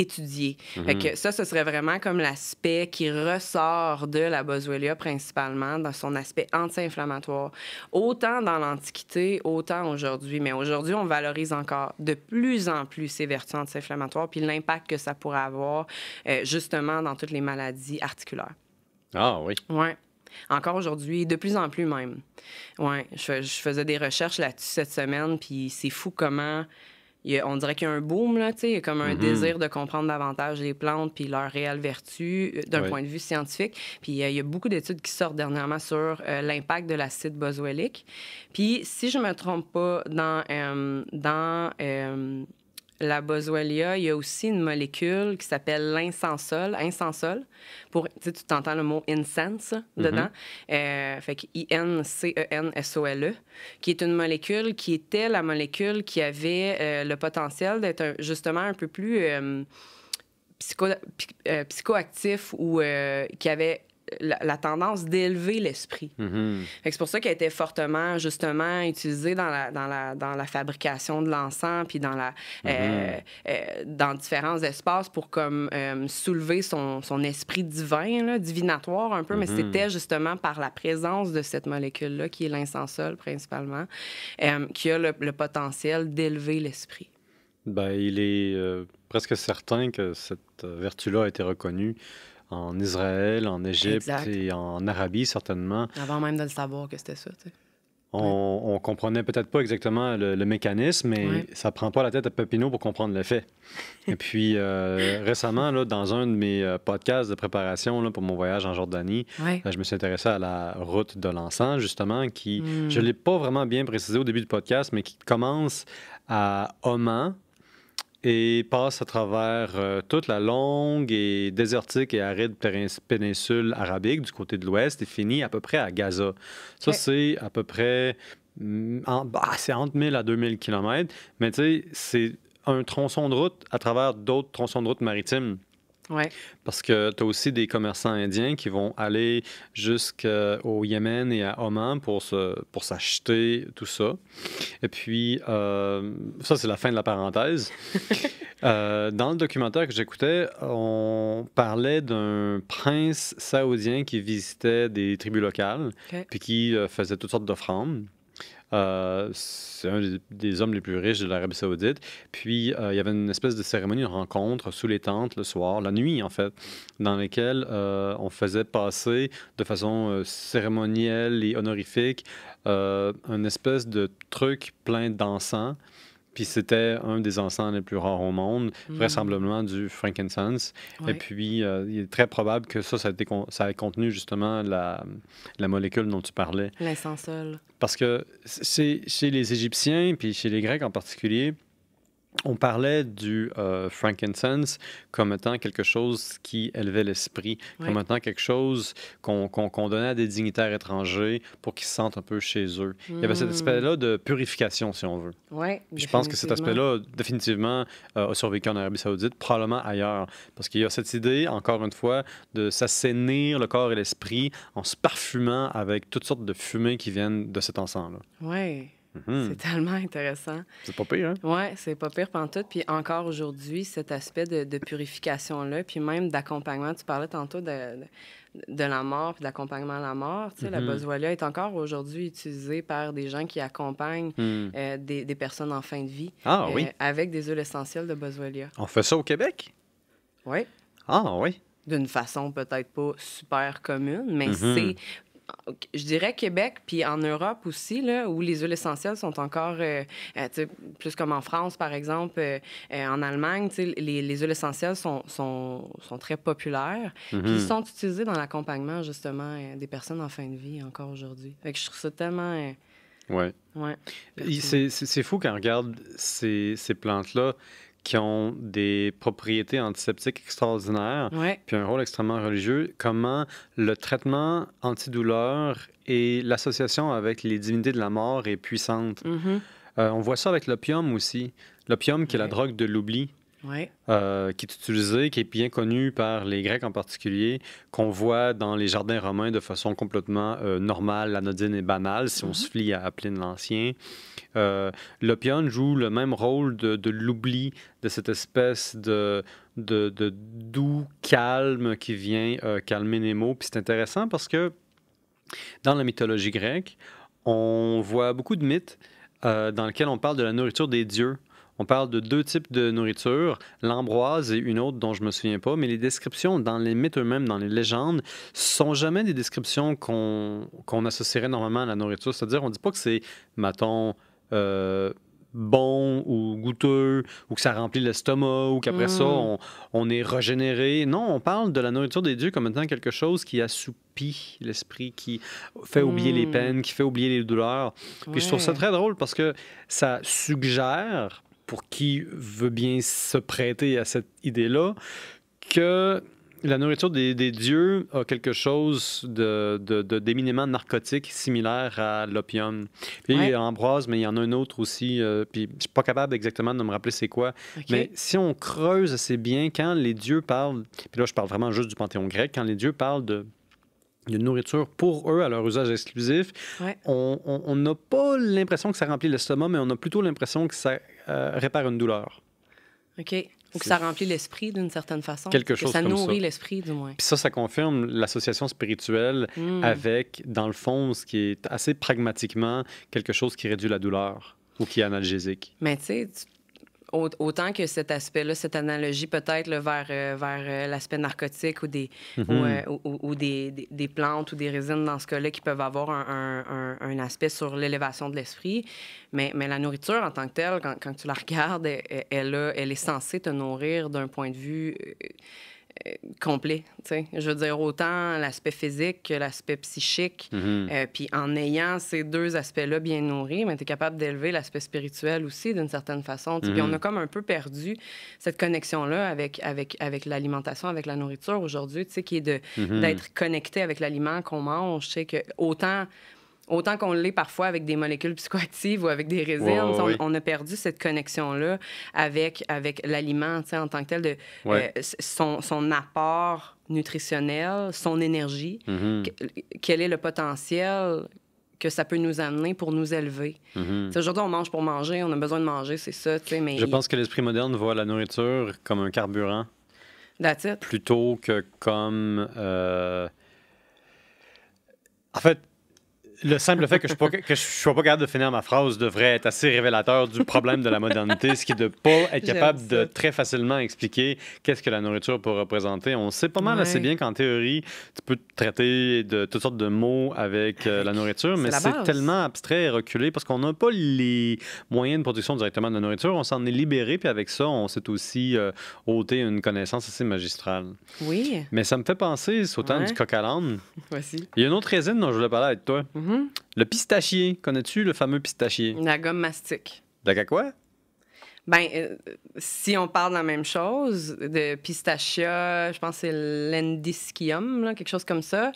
étudier mm-hmm. que ça, ce serait vraiment comme l'aspect qui ressort de la boswellia principalement dans son aspect anti-inflammatoire. Autant dans l'Antiquité, autant aujourd'hui. Mais aujourd'hui, on valorise encore de plus en plus ces vertus anti-inflammatoires puis l'impact que ça pourrait avoir euh, justement dans toutes les maladies articulaires. Ah oui. Ouais. Encore aujourd'hui, de plus en plus même. Ouais, je, je faisais des recherches là-dessus cette semaine, puis c'est fou comment on dirait qu'il y a un boom, là, il y a comme un mm-hmm. désir de comprendre davantage les plantes puis leurs réelles vertus euh, d'un point de vue scientifique. Puis euh, il y a beaucoup d'études qui sortent dernièrement sur euh, l'impact de l'acide boswellique. Puis si je me trompe pas, dans, dans la boswellia, il y a aussi une molécule qui s'appelle l'incensol, incensol. pour, tu sais, tu t'entends le mot incense dedans, mhm. euh, fait que I-N-C-E-N-S-O-L-E, e, qui est une molécule qui était la molécule qui avait euh, le potentiel d'être justement un peu plus euh, psychoactif ou qui avait la, tendance d'élever l'esprit. Mm-hmm. C'est pour ça qu'elle était fortement, justement, utilisée dans la, dans la, dans la fabrication de l'encens, puis dans, la, euh, mm-hmm. euh, dans différents espaces pour comme euh, soulever son, son, esprit divin, divinatoire un peu, mais mm-hmm. c'était justement par la présence de cette molécule-là, qui est l'incensol principalement, qui a le, potentiel d'élever l'esprit. Ben, il est presque certain que cette vertu-là a été reconnue en Israël, en Égypte et en Arabie, certainement. Avant même de le savoir que c'était ça. On, comprenait peut-être pas exactement le, mécanisme, mais ça prend pas la tête à Peppino pour comprendre l'effet. Et puis, euh, récemment, là, dans un de mes euh, podcasts de préparation pour mon voyage en Jordanie, euh, je me suis intéressé à la route de l'encens, justement, qui, hmm. je ne l'ai pas vraiment bien précisé au début du podcast, mais qui commence à Oman, et passe à travers euh, toute la longue et désertique et aride péninsule arabique du côté de l'ouest et finit à peu près à Gaza. Ça, c'est à peu près... Mm, en, bah, c'est entre 1000 à 2000 kilomètres, mais tu sais, c'est un tronçon de route à travers d'autres tronçons de route maritimes. Parce que tu as aussi des commerçants indiens qui vont aller jusqu'au Yémen et à Oman pour, se, pour s'acheter tout ça. Et puis, euh, ça, c'est la fin de la parenthèse. Euh, dans le documentaire que j'écoutais, on parlait d'un prince saoudien qui visitait des tribus locales, puis qui euh, faisait toutes sortes d'offrandes. Euh, c'est un des, hommes les plus riches de l'Arabie Saoudite. Puis euh, il y avait une espèce de cérémonie, de rencontre sous les tentes le soir, la nuit en fait, dans laquelle euh, on faisait passer de façon cérémonielle et honorifique un espèce de truc plein d'encens puis c'était un des encens les plus rares au monde, hmm. vraisemblablement du frankincense. Et puis, euh, il est très probable que ça, ça ait contenu justement la, molécule dont tu parlais. L'essentiel. Parce que chez les Égyptiens, puis chez les Grecs en particulier, on parlait du euh, frankincense comme étant quelque chose qui élevait l'esprit, comme étant quelque chose qu'on donnait à des dignitaires étrangers pour qu'ils se sentent un peu chez eux. Il y avait cet hmm. aspect-là de purification, si on veut. Oui. je pense que cet aspect-là, définitivement, euh, a survécu en Arabie Saoudite, probablement ailleurs. Parce qu'il y a cette idée, encore une fois, de s'assainir le corps et l'esprit en se parfumant avec toutes sortes de fumées qui viennent de cet ensemble là Oui. Mhm. C'est tellement intéressant. C'est pas pire, hein? Oui, c'est pas pire tout. Puis encore aujourd'hui, cet aspect de, purification-là, puis même d'accompagnement. Tu parlais tantôt de, de, la mort, puis d'accompagnement à la mort. Tu sais, La mhm. boswellia est encore aujourd'hui utilisée par des gens qui accompagnent hmm. euh, des, personnes en fin de vie ah, euh, oui. avec des huiles essentielles de boswellia. On fait ça au Québec? Oui. Ah oui. D'une façon peut-être pas super commune, mais mhm. c'est je dirais Québec, puis en Europe aussi, là, où les huiles essentielles sont encore, euh, euh, plus comme en France, par exemple, euh, en Allemagne, les, huiles essentielles sont, sont, sont très populaires. Mhm. ils sont utilisés dans l'accompagnement, justement, des personnes en fin de vie encore aujourd'hui. je trouve ça tellement... ouais. ouais c'est fou quand on regarde ces, ces plantes-là qui ont des propriétés antiseptiques extraordinaires, puis un rôle extrêmement religieux, comment le traitement antidouleur et l'association avec les divinités de la mort est puissante. Mm-hmm. Euh, on voit ça avec l'opium aussi. L'opium, qui est la drogue de l'oubli, euh, qui est utilisé, qui est bien connu par les Grecs en particulier, qu'on voit dans les jardins romains de façon complètement euh, normale, anodine et banale, si on mm-hmm. se flie à, à Pline l'Ancien. Euh, L'opium joue le même rôle de, l'oubli de cette espèce de, de, doux calme qui vient euh, calmer Nemo. Puis c'est intéressant parce que dans la mythologie grecque, on voit beaucoup de mythes dans lesquels on parle de la nourriture des dieux. On parle de deux types de nourriture, l'ambroise et une autre dont je me souviens pas, mais les descriptions dans les mythes eux-mêmes, dans les légendes, sont jamais des descriptions qu'on associerait normalement à la nourriture. C'est-à-dire, on dit pas que c'est, maton euh, bon ou goûteux ou que ça remplit l'estomac ou qu'après ça, hmm. on, est régénéré. Non, on parle de la nourriture des dieux comme étant quelque chose qui assoupit l'esprit, qui fait oublier les hmm. peines, qui fait oublier les douleurs. Puis je trouve ça très drôle parce que ça suggère pour qui veut bien se prêter à cette idée-là, que la nourriture des, dieux a quelque chose de, d'éminemment narcotique similaire à l'opium. Puis il y a Ambroise, mais il y en a un autre aussi. Euh, puis je suis pas capable exactement de me rappeler c'est quoi. Mais si on creuse assez bien, quand les dieux parlent, puis là je parle vraiment juste du panthéon grec, quand les dieux parlent de nourriture pour eux à leur usage exclusif. On n'a pas l'impression que ça remplit l'estomac, mais on a plutôt l'impression que ça euh, répare une douleur. OK. Ou ça remplit l'esprit d'une certaine façon. Quelque chose ça nourrit l'esprit, du moins. Puis ça, ça confirme l'association spirituelle hmm. avec, dans le fond, ce qui est assez pragmatiquement quelque chose qui réduit la douleur ou qui est analgésique. Mais tu sais, autant que cet aspect-là, cette analogie peut-être vers, euh, vers euh, l'aspect narcotique ou, des, ou, mm-hmm. euh, des, des, plantes ou des résines dans ce cas-là qui peuvent avoir un, un, aspect sur l'élévation de l'esprit. Mais, mais, la nourriture en tant que telle, quand, quand tu la regardes, elle, elle est censée te nourrir d'un point de vue euh, complet. Je veux dire, autant l'aspect physique que l'aspect psychique. Mhm. Euh, puis en ayant ces deux aspects-là bien nourris, mais ben, tu es capable d'élever l'aspect spirituel aussi d'une certaine façon. Puis mhm. on a comme un peu perdu cette connexion-là avec, avec, avec l'alimentation, avec la nourriture aujourd'hui, qui est mhm. d'être connecté avec l'aliment qu'on mange. que autant Autant qu'on l'est parfois avec des molécules psychoactives ou avec des résines, on, a perdu cette connexion-là avec, avec l'aliment en tant que tel, de, euh, son, apport nutritionnel, son énergie, mm-hmm. quel est le potentiel que ça peut nous amener pour nous élever. Mm-hmm. Aujourd'hui, on mange pour manger, on a besoin de manger, c'est ça. Mais Je pense que l'esprit moderne voit la nourriture comme un carburant. Plutôt que comme. Euh, en fait, le simple fait que je ne sois pas capable de finir ma phrase devrait être assez révélateur du problème de la modernité, ce qui est de ne pas être capable de très facilement expliquer qu'est-ce que la nourriture peut représenter. On sait pas mal assez bien qu'en théorie, tu peux traiter de toutes sortes de mots avec euh, la nourriture, mais c'est tellement abstrait et reculé parce qu'on n'a pas les moyens de production directement de la nourriture. On s'en est libéré, puis avec ça, on s'est aussi euh, ôté une connaissance assez magistrale. Oui. Mais ça me fait penser, c'est temps du coq à Voici. Il y a une autre résine dont je voulais parler avec toi. Mm-hmm. Mhm. Le pistachier, connais-tu le fameux pistachier? La gomme mastique. La quoi? Ben, euh, si on parle de la même chose, de pistachia, je pense que c'est l'endiscium, quelque chose comme ça,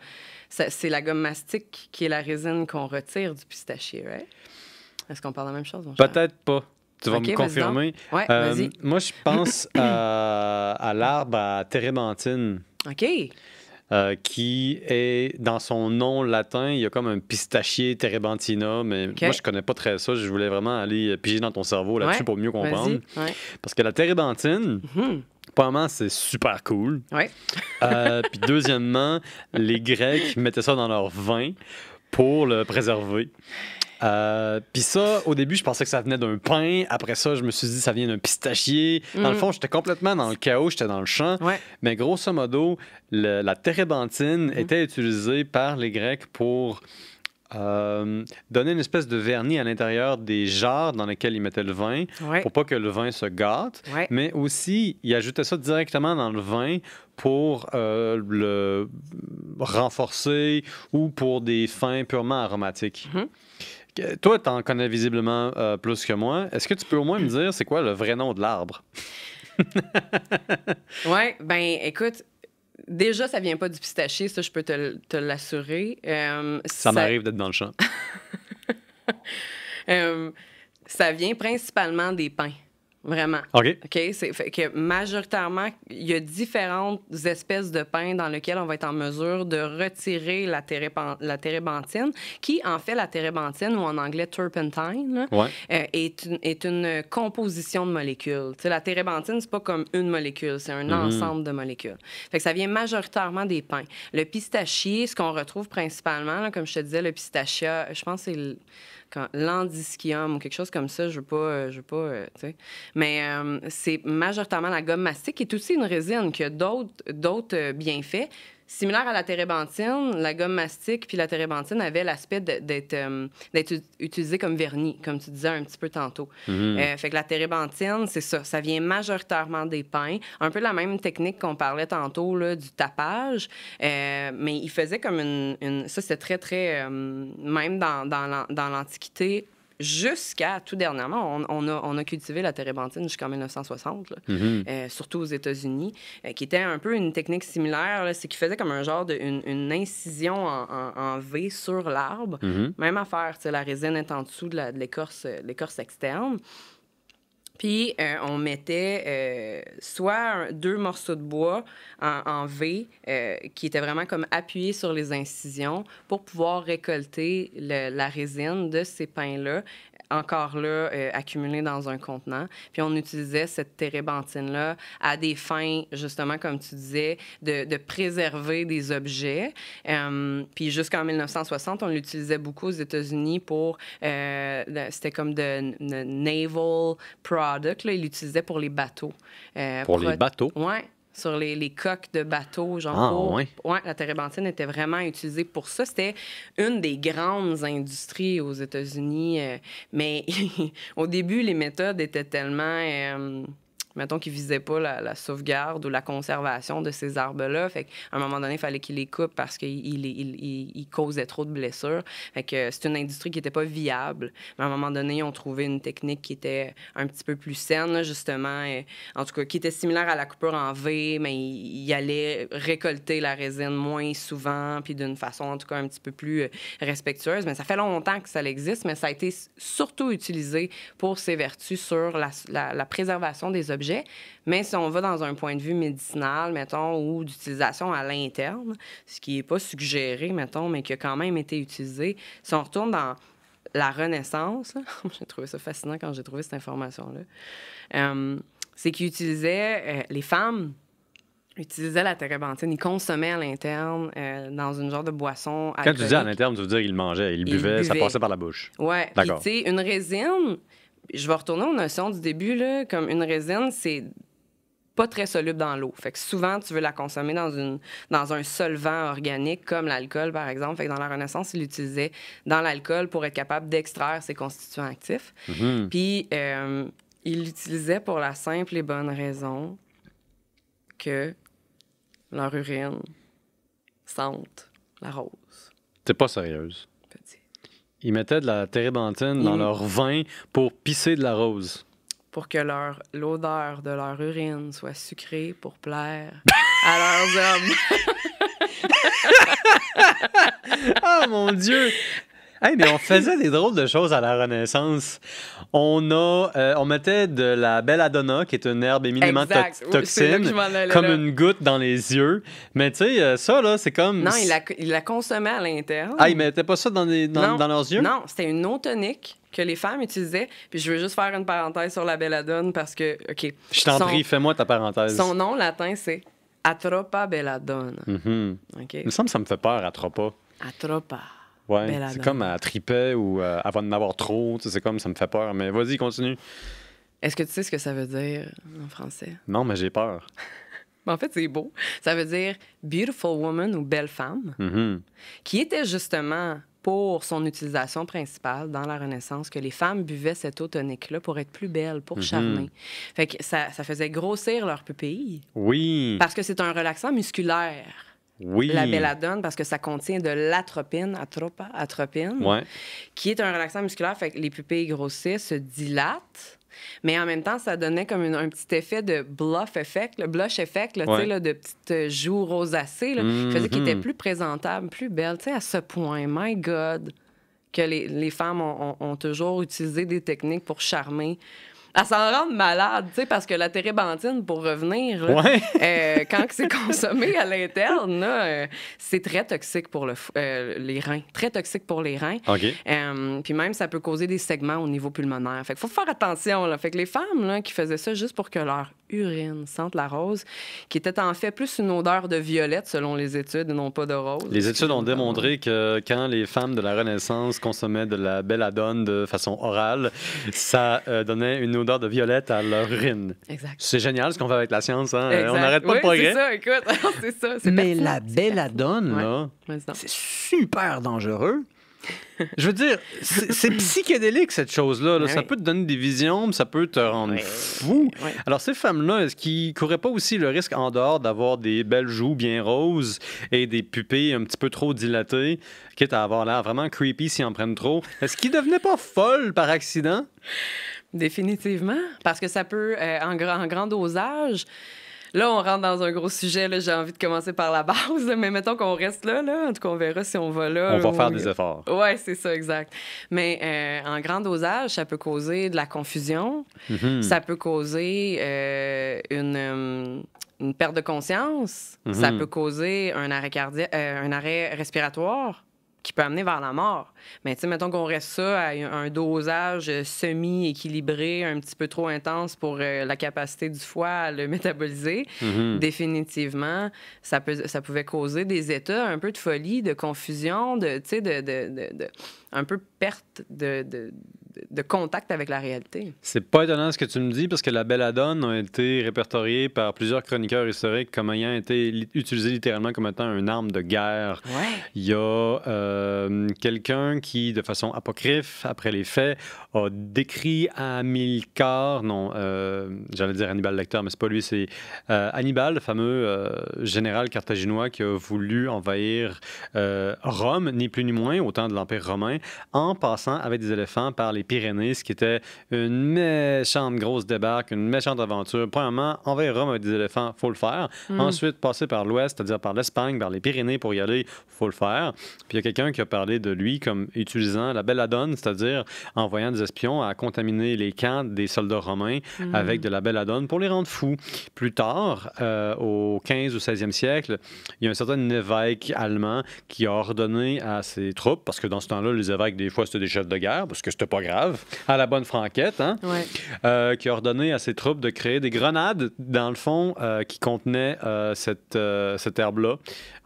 c'est la gomme mastique qui est la résine qu'on retire du pistachier, right? Est-ce qu'on parle de la même chose? Peut-être pas. Tu vas me confirmer. Euh, moi, je pense à, l'arbre à térébenthine. OK. Euh, qui est dans son nom latin, il y a comme un pistachier terebantina, mais moi je connais pas très ça. Je voulais vraiment aller euh, piger dans ton cerveau là-dessus pour mieux comprendre. Parce que la térébenthine, mm c'est super cool. Euh, puis deuxièmement, les Grecs mettaient ça dans leur vin pour le préserver. Euh, Puis ça, au début, je pensais que ça venait d'un pain. Après ça, je me suis dit ça vient d'un pistachier. Dans le mm. fond, j'étais complètement dans le chaos, j'étais dans le champ. Mais grosso modo, la térébenthine mm-hmm. était utilisée par les Grecs pour euh, donner une espèce de vernis à l'intérieur des jarres dans lesquelles ils mettaient le vin pour pas que le vin se gâte. Mais aussi, ils ajoutaient ça directement dans le vin pour euh, le renforcer ou pour des fins purement aromatiques. Mm-hmm. Toi, tu en connais visiblement euh, plus que moi. Est-ce que tu peux au moins me dire c'est quoi le vrai nom de l'arbre? ouais, ben écoute, déjà, ça vient pas du pistachier, ça, je peux te, l'assurer. Euh, ça, m'arrive d'être dans le champ. Euh, ça vient principalement des pins. Vraiment. OK. OK. C'est fait que majoritairement, il y a différentes espèces de pain dans lesquelles on va être en mesure de retirer la, la térébenthine, qui, en fait, la térébenthine, ou en anglais turpentine, euh, est, une, est, une, composition de molécules. T'sais, la térébenthine, c'est pas comme une molécule, c'est un mhm. ensemble de molécules. Fait que ça vient majoritairement des pains. Le pistachier, ce qu'on retrouve principalement, comme je te disais, le pistachia, je pense que c'est l'andiscium ou quelque chose comme ça, je veux pas, euh, je veux pas, euh, tu sais. Mais euh, c'est majoritairement la gomme mastique qui est aussi une résine qui a d'autres bienfaits, Similaire à la térébenthine, la gomme mastique puis la térébenthine avait l'aspect d'être euh, utilisée comme vernis, comme tu disais un petit peu tantôt. Mm-hmm. Euh, fait que la térébenthine, c'est ça, ça vient majoritairement des pains. Un peu la même technique qu'on parlait tantôt là, du tapage, euh, mais il faisait comme une... une... Ça, c'est très, très... Euh, même dans, dans l'Antiquité, jusqu'à tout dernièrement, on, a, cultivé la térébenthine jusqu'en 1960, mm-hmm. euh, surtout aux États-Unis, euh, qui était un peu une technique similaire. C'est qui faisait comme un genre de une, incision en, V sur l'arbre. Mm-hmm. même à faire la résine est en dessous de euh, de l'écorce externe. Puis euh, on mettait euh, soit deux morceaux de bois en, V euh, qui étaient vraiment comme appuyés sur les incisions pour pouvoir récolter la résine de ces pains là encore là, euh, accumulé dans un contenant. Puis on utilisait cette térébenthine-là à des fins, justement, comme tu disais, de, préserver des objets. Euh, puis jusqu'en 1960, on l'utilisait beaucoup aux États-Unis pour... Euh, c'était comme de, naval product. Là, il l'utilisait pour les bateaux. pour les bateaux? Oui, sur les, coques de bateaux. Genre, ah, ouais. la térébenthine était vraiment utilisée pour ça. C'était une des grandes industries aux États-Unis. Euh, mais au début, les méthodes étaient tellement... Euh, mettons qu'ils visaient pas la, sauvegarde ou la conservation de ces arbres-là. Fait un moment donné, il fallait qu'ils les coupent parce qu'ils il, causaient trop de blessures. Fait que c'est une industrie qui n'était pas viable. Mais à un moment donné, ils ont trouvé une technique qui était un petit peu plus saine, justement. en tout cas, qui était similaire à la coupure en V, mais ils allaient récolter la résine moins souvent, puis d'une façon, en tout cas, un petit peu plus euh, respectueuse. Mais ça fait longtemps que ça existe, mais ça a été surtout utilisé pour ses vertus sur la préservation des objets mais si on va dans un point de vue médicinal, mettons, ou d'utilisation à l'interne, ce qui n'est pas suggéré, mettons, mais qui a quand même été utilisé, si on retourne dans la Renaissance, j'ai trouvé ça fascinant quand j'ai trouvé cette information-là, euh, c'est qu'ils utilisaient euh, les femmes utilisaient la térébenthine, ils consommaient à l'interne euh, dans une genre de boisson. Quand tu dis à l'interne, tu veux dire qu'ils mangeaient, ils buvaient, ça passait par la bouche. Oui, d'accord. tu sais, une résine, je vais retourner aux notions du début, comme une résine, c'est pas très soluble dans l'eau. Fait que souvent, tu veux la consommer dans, une, dans un solvant organique, comme l'alcool, par exemple. Fait que dans la Renaissance, ils l'utilisaient dans l'alcool pour être capable d'extraire ses constituants actifs. Mm-hmm. Puis, euh, ils l'utilisaient pour la simple et bonne raison que leur urine sente la rose. T'es pas sérieuse. Ils mettaient de la térébenthine dans mm. leur vin pour pisser de la rose. Pour que leur l'odeur de leur urine soit sucrée pour plaire à leurs hommes. oh mon Dieu! mais on faisait des drôles de choses à la Renaissance. On euh, on mettait de la belladonna, qui est une herbe éminemment toxique, toxine, comme une goutte dans les yeux. Mais tu sais, euh, ça, là, c'est comme... Non, il la, il consommait à l'intérieur. Ah, ils mettaient pas ça dans, les, dans, leurs yeux? Non, c'était une eau tonique que les femmes utilisaient. Puis je veux juste faire une parenthèse sur la belladonna parce que, OK. Je t'en prie, fais-moi ta parenthèse. Son nom latin, c'est Atropa belladonna. Mhm. OK. Il me semble que ça me fait peur, Atropa. Atropa. Ouais, ben c'est comme à euh, triper ou euh, avant de m'avoir trop. C'est comme ça me fait peur. Mais vas-y, continue. Est-ce que tu sais ce que ça veut dire en français? Non, mais j'ai peur. en fait, c'est beau. Ça veut dire beautiful woman ou belle femme, mm-hmm. qui était justement pour son utilisation principale dans la Renaissance que les femmes buvaient cette eau tonique-là pour être plus belles, pour mm-hmm. charmer. Fait que ça, ça faisait grossir leur pupilles. Oui. Parce que c'est un relaxant musculaire. Oui. La belladone, parce que ça contient de l'atropine, atropa, atropine, qui est un relaxant musculaire, fait que les pupilles grossissent, se dilatent. Mais en même temps, ça donnait comme un petit effet de bluff effect, le blush effect, là, de petites euh, joues rosacées, là, faisait était mm-hmm. plus présentable, plus belle. à ce point, my God, que les, femmes ont toujours utilisé des techniques pour charmer à s'en rendre malade, tu sais, parce que la térébenthine, pour revenir, euh, quand c'est consommé à l'interne, euh, c'est très toxique pour le, euh, les reins, très toxique pour les reins. puis même, ça peut causer des segments au niveau pulmonaire. Fait qu'il faut faire attention. Là. Fait que les femmes qui faisaient ça juste pour que leur urine sente la rose, qui était en fait plus une odeur de violette selon les études et non pas de rose. Les études ont démontré que quand les femmes de la Renaissance consommaient de la belladone de façon orale, ça donnait une odeur de violette à l'urine. C'est génial ce qu'on fait avec la science. Hein? On n'arrête pas le progrès. Mais la belladone, là, c'est super dangereux. Je veux dire, c'est psychédélique cette chose-là. Ça peut te donner des visions, ça peut te rendre fou. Alors ces femmes-là, est-ce qu'ils couraient pas aussi le risque en dehors d'avoir des belles joues bien roses et des pupilles un petit peu trop dilatées, quitte à avoir l'air vraiment creepy s'ils en prennent trop? Est-ce qu'ils devenaient pas folles par accident? Définitivement, parce que ça peut, euh, en, grand, grand dosage, Là, on rentre dans un gros sujet. J'ai envie de commencer par la base, mais mettons qu'on reste là, là. En tout cas, on verra si on va là. On va faire des efforts. Oui, c'est ça, exact. Mais euh, en grand dosage, ça peut causer de la confusion. Mm-hmm. Ça peut causer euh, une, une, perte de conscience. Ça mm-hmm. peut causer un arrêt, cardia... un arrêt respiratoire qui peut amener vers la mort. Mais tu sais, mettons qu'on reste ça à un dosage euh, semi-équilibré, un petit peu trop intense pour euh, la capacité du foie à le métaboliser, mhm. définitivement, ça, peut, ça pouvait causer des états un peu de folie, de confusion, de, tu sais, de, de, de, un peu perte de, de contact avec la réalité. C'est pas étonnant ce que tu me dis parce que la belladone a été répertoriée par plusieurs chroniqueurs historiques comme ayant été utilisée littéralement comme étant une arme de guerre. Il y a euh, quelqu'un qui, de façon apocryphe, après les faits, a décrit à Hamilcar, non, euh, j'allais dire Hannibal Lecter, mais c'est pas lui, c'est euh, Hannibal, le fameux euh, général carthaginois qui a voulu envahir Rome, ni plus ni moins, au temps de l'Empire romain, en passant avec des éléphants par les Pyrénées, ce qui était une méchante grosse débarque, une méchante aventure. Premièrement, envoyer Rome avec des éléphants, faut le faire. Mm. Ensuite, passer par l'Ouest, c'est-à-dire par l'Espagne, par les Pyrénées pour y aller, faut le faire. Puis il y a quelqu'un qui a parlé de lui comme utilisant la belladone, c'est-à-dire envoyant des espions à contaminer les camps des soldats romains mm. avec de la belladone pour les rendre fous. Plus tard, euh, au 15 ou 16e siècle, il y a un certain évêque allemand qui a ordonné à ses troupes, parce que dans ce temps-là, les évêques, des fois, c'était des chefs de guerre, parce que c'était pas grave à la bonne franquette, hein, euh, qui a ordonné à ses troupes de créer des grenades, dans le fond, euh, qui contenaient euh, cette herbe-là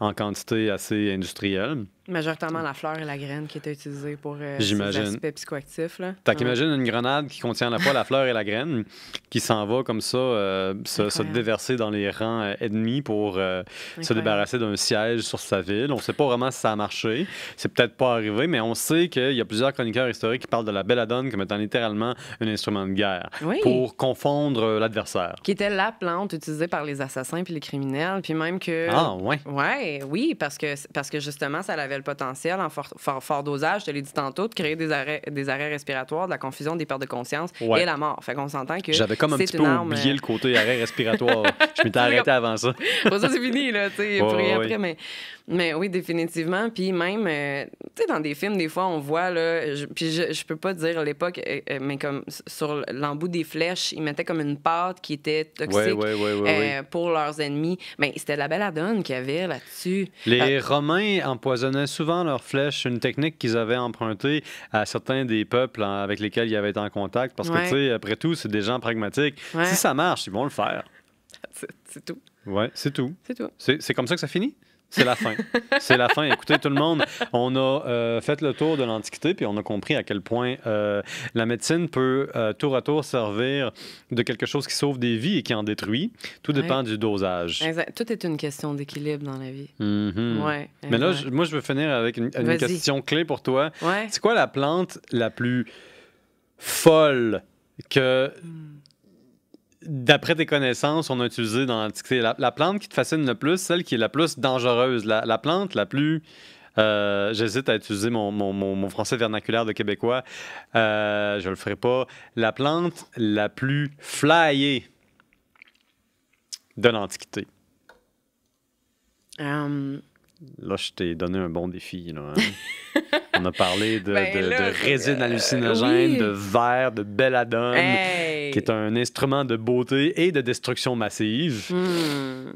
en quantité assez industrielle. Majoritairement la fleur et la graine qui étaient utilisées pour euh, aspects psychoactif. Là. une grenade qui contient à la fois la fleur et la graine, qui s'en va comme ça euh, se, déverser dans les rangs euh, ennemis pour euh, se débarrasser d'un siège sur sa ville. On sait pas vraiment si ça a marché. C'est peut-être pas arrivé, mais on sait qu'il y a plusieurs chroniqueurs historiques qui parlent de la belladone comme étant littéralement un instrument de guerre pour confondre l'adversaire. Qui était la plante utilisée par les assassins puis les criminels, puis même que... Ah, ouais. Ouais, oui, parce que, parce que justement, ça l'avait potentiel en fort, fort, dosage, je te l'ai dit tantôt, de créer des arrêts, des arrêts respiratoires, de la confusion, des pertes de conscience et la mort. Fait qu'on s'entend que. J'avais comme un petit peu oublié le côté arrêt respiratoire. Euh, je m'étais arrêté avant ça. bon ça, c'est fini, là, tu sais, après, mais. Mais oui, définitivement. Puis même, euh, tu sais, dans des films, des fois, on voit, là, je, puis je, je peux pas dire à l'époque, euh, euh, mais comme sur l'embout des flèches, ils mettaient comme une pâte qui était toxique pour leurs ennemis. Mais c'était la belladone qu'il y avait là-dessus. Les Romains empoisonnaient souvent leurs flèches, une technique qu'ils avaient empruntée à certains des peuples avec lesquels ils avaient été en contact. Parce que, tu sais, après tout, c'est des gens pragmatiques. Si ça marche, ils vont le faire. C'est tout. Ouais, c'est tout. C'est tout. C'est comme ça que ça finit? C'est la fin. C'est la fin. Écoutez, tout le monde, on a euh, fait le tour de l'Antiquité, puis on a compris à quel point euh, la médecine peut euh, tour à tour servir de quelque chose qui sauve des vies et qui en détruit. Tout dépend du dosage. Tout est une question d'équilibre dans la vie. Mm-hmm. Mais là, moi, je veux finir avec une, question clé pour toi. C'est quoi la plante la plus folle que... Hmm d'après tes connaissances, on a utilisé dans l'Antiquité, la, plante qui te fascine le plus, celle qui est la plus dangereuse, la, plante la plus. Euh, j'hésite à utiliser mon, français vernaculaire de québécois. Euh, je le ferai pas. La plante la plus flyée de l'Antiquité. Um, Là, je t'ai donné un bon défi. Hein. On a parlé de, ben résine euh, hallucinogène, de verre, de belladone, qui est un instrument de beauté et de destruction massive. Hmm.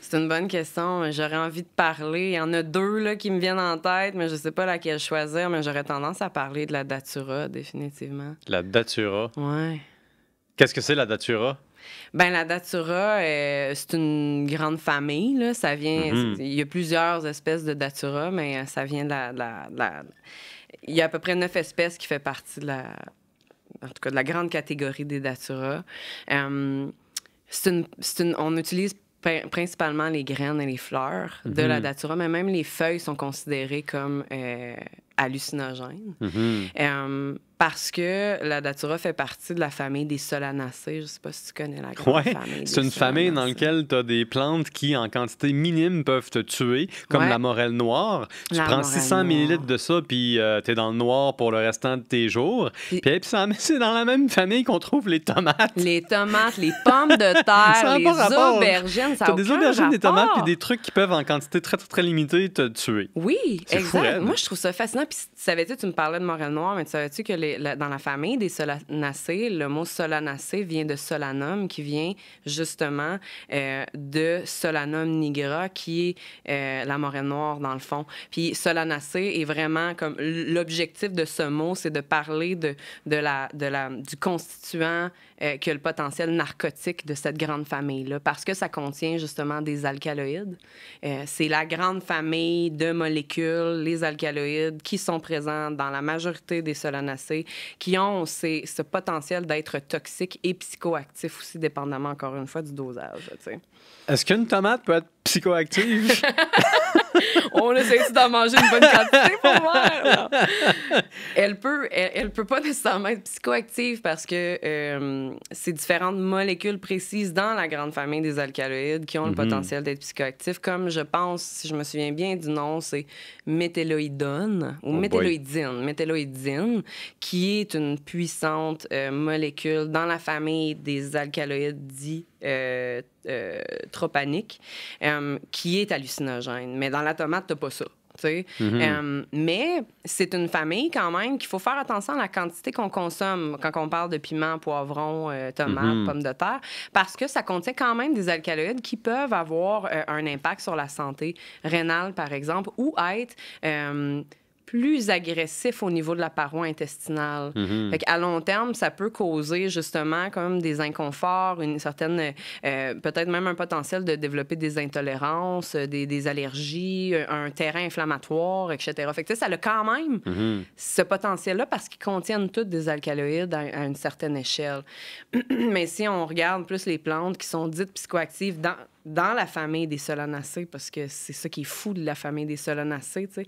C'est une bonne question. J'aurais envie de parler. Il y en a deux qui me viennent en tête, mais je ne sais pas laquelle choisir, mais j'aurais tendance à parler de la datura, définitivement. La datura? Oui. Qu'est-ce que c'est la datura? Ben la datura, euh, c'est une grande famille. Là. Ça vient. Mhm. Il y a plusieurs espèces de datura, mais euh, ça vient de la, Il y a à peu près neuf espèces qui font partie de la, en tout cas, de la grande catégorie des datura. Euh, une, on utilise principalement les graines et les fleurs de la mhm. datura, mais même les feuilles sont considérées comme hallucinogènes. Mhm parce que la datura fait partie de la famille des solanacées. Je sais pas si tu connais la grande ouais, famille. C'est une famille dans laquelle tu as des plantes qui, en quantité minime, peuvent te tuer, comme la morelle noire. Tu prends 600 ml de ça, puis euh, tu es dans le noir pour le restant de tes jours. Puis, c'est dans la même famille qu'on trouve les tomates. Les tomates, les pommes de terre, les aubergines. Tu as des aubergines, des tomates, puis des trucs qui peuvent, en quantité très, très, très limitée, te tuer. Oui, exact. Moi, je trouve ça fascinant. Puis, savais-tu, tu me parlais de morelle noire, mais tu savais-tu que les dans la famille des solanacées, le mot solanacée vient de solanum, qui vient justement euh, de solanum nigra, qui est euh, la moraine noire, dans le fond. Puis solanacée est vraiment comme l'objectif de ce mot, c'est de parler de, de, la, de la, du constituant euh, qui a le potentiel narcotique de cette grande famille-là, parce que ça contient justement des alcaloïdes. Euh, c'est la grande famille de molécules, les alcaloïdes, qui sont présents dans la majorité des solanacées qui ont ce potentiel d'être toxiques et psychoactifs aussi, dépendamment encore une fois du dosage. Est-ce qu'une tomate peut être psychoactive? on essaie d'en manger une bonne quantité pour voir. Elle peut, elle, peut pas nécessairement être psychoactive parce que euh, c'est différentes molécules précises dans la grande famille des alcaloïdes qui ont le mhm. potentiel d'être psychoactifs, comme je pense, si je me souviens bien du nom, c'est méthéloïdone ou oh météloïdine. Météloïdine qui est une puissante euh, molécule dans la famille des alcaloïdes dits Trop euh, euh, tropanique euh, qui est hallucinogène. Mais dans la tomate, t'as pas ça. Mm-hmm. mais c'est une famille quand même qu'il faut faire attention à la quantité qu'on consomme quand on parle de piment, poivron, tomate, mm-hmm. pomme de terre, parce que ça contient quand même des alcaloïdes qui peuvent avoir un impact sur la santé rénale, par exemple, ou être plus agressif au niveau de la paroi intestinale. Mm-hmm. à long terme, ça peut causer justement comme des inconforts, une certaine, euh, peut-être même un potentiel de développer des intolérances, euh, des, allergies, euh, un terrain inflammatoire, etc. Fait que, ça a quand même mm-hmm. ce potentiel-là parce qu'ils contiennent toutes des alcaloïdes à, à une certaine échelle. Mais si on regarde plus les plantes qui sont dites psychoactives dans dans la famille des solanacées, parce que c'est ça qui est fou de la famille des solanacées, tu sais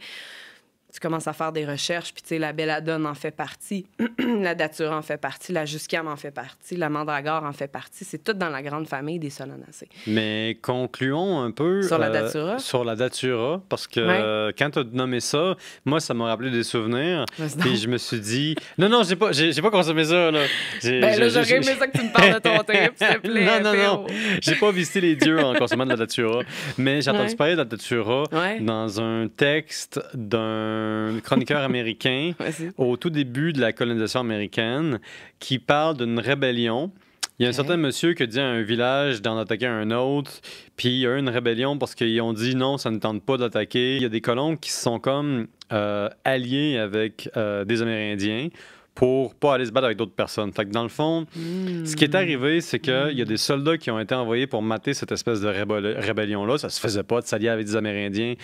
tu commences à faire des recherches, puis tu sais, la belladone en fait partie, la datura en fait partie, la jusquiam en fait partie, la mandragore en fait partie. C'est tout dans la grande famille des solanacées. Mais concluons un peu... Sur la euh, datura? Sur la datura, parce que euh, quand tu as nommé ça, moi, ça m'a rappelé des souvenirs, puis je me suis dit... Non, non, j'ai pas, j'ai, pas consommé ça, là. J'ai, ben là, j'aurais aimé ça que tu me parles de ton trip, s'il te plaît. Non, non, non. J'ai pas visité les dieux en consommant de la datura, mais j'ai entendu parler de la datura dans un texte d'un un chroniqueur américain au tout début de la colonisation américaine qui parle d'une rébellion. Il y a un certain monsieur qui dit à un village d'en attaquer un autre, puis il y a eu une rébellion parce qu'ils ont dit non, ça ne tente pas d'attaquer. Il y a des colons qui sont comme euh, alliés avec euh, des Amérindiens pour pas aller se battre avec d'autres personnes. Fait dans le fond, ce qui est hmm. arrivé, c'est qu'il y a hmm. des soldats qui ont été envoyés pour mater cette espèce de rébellion-là. Ça se faisait pas de s'allier avec des Amérindiens.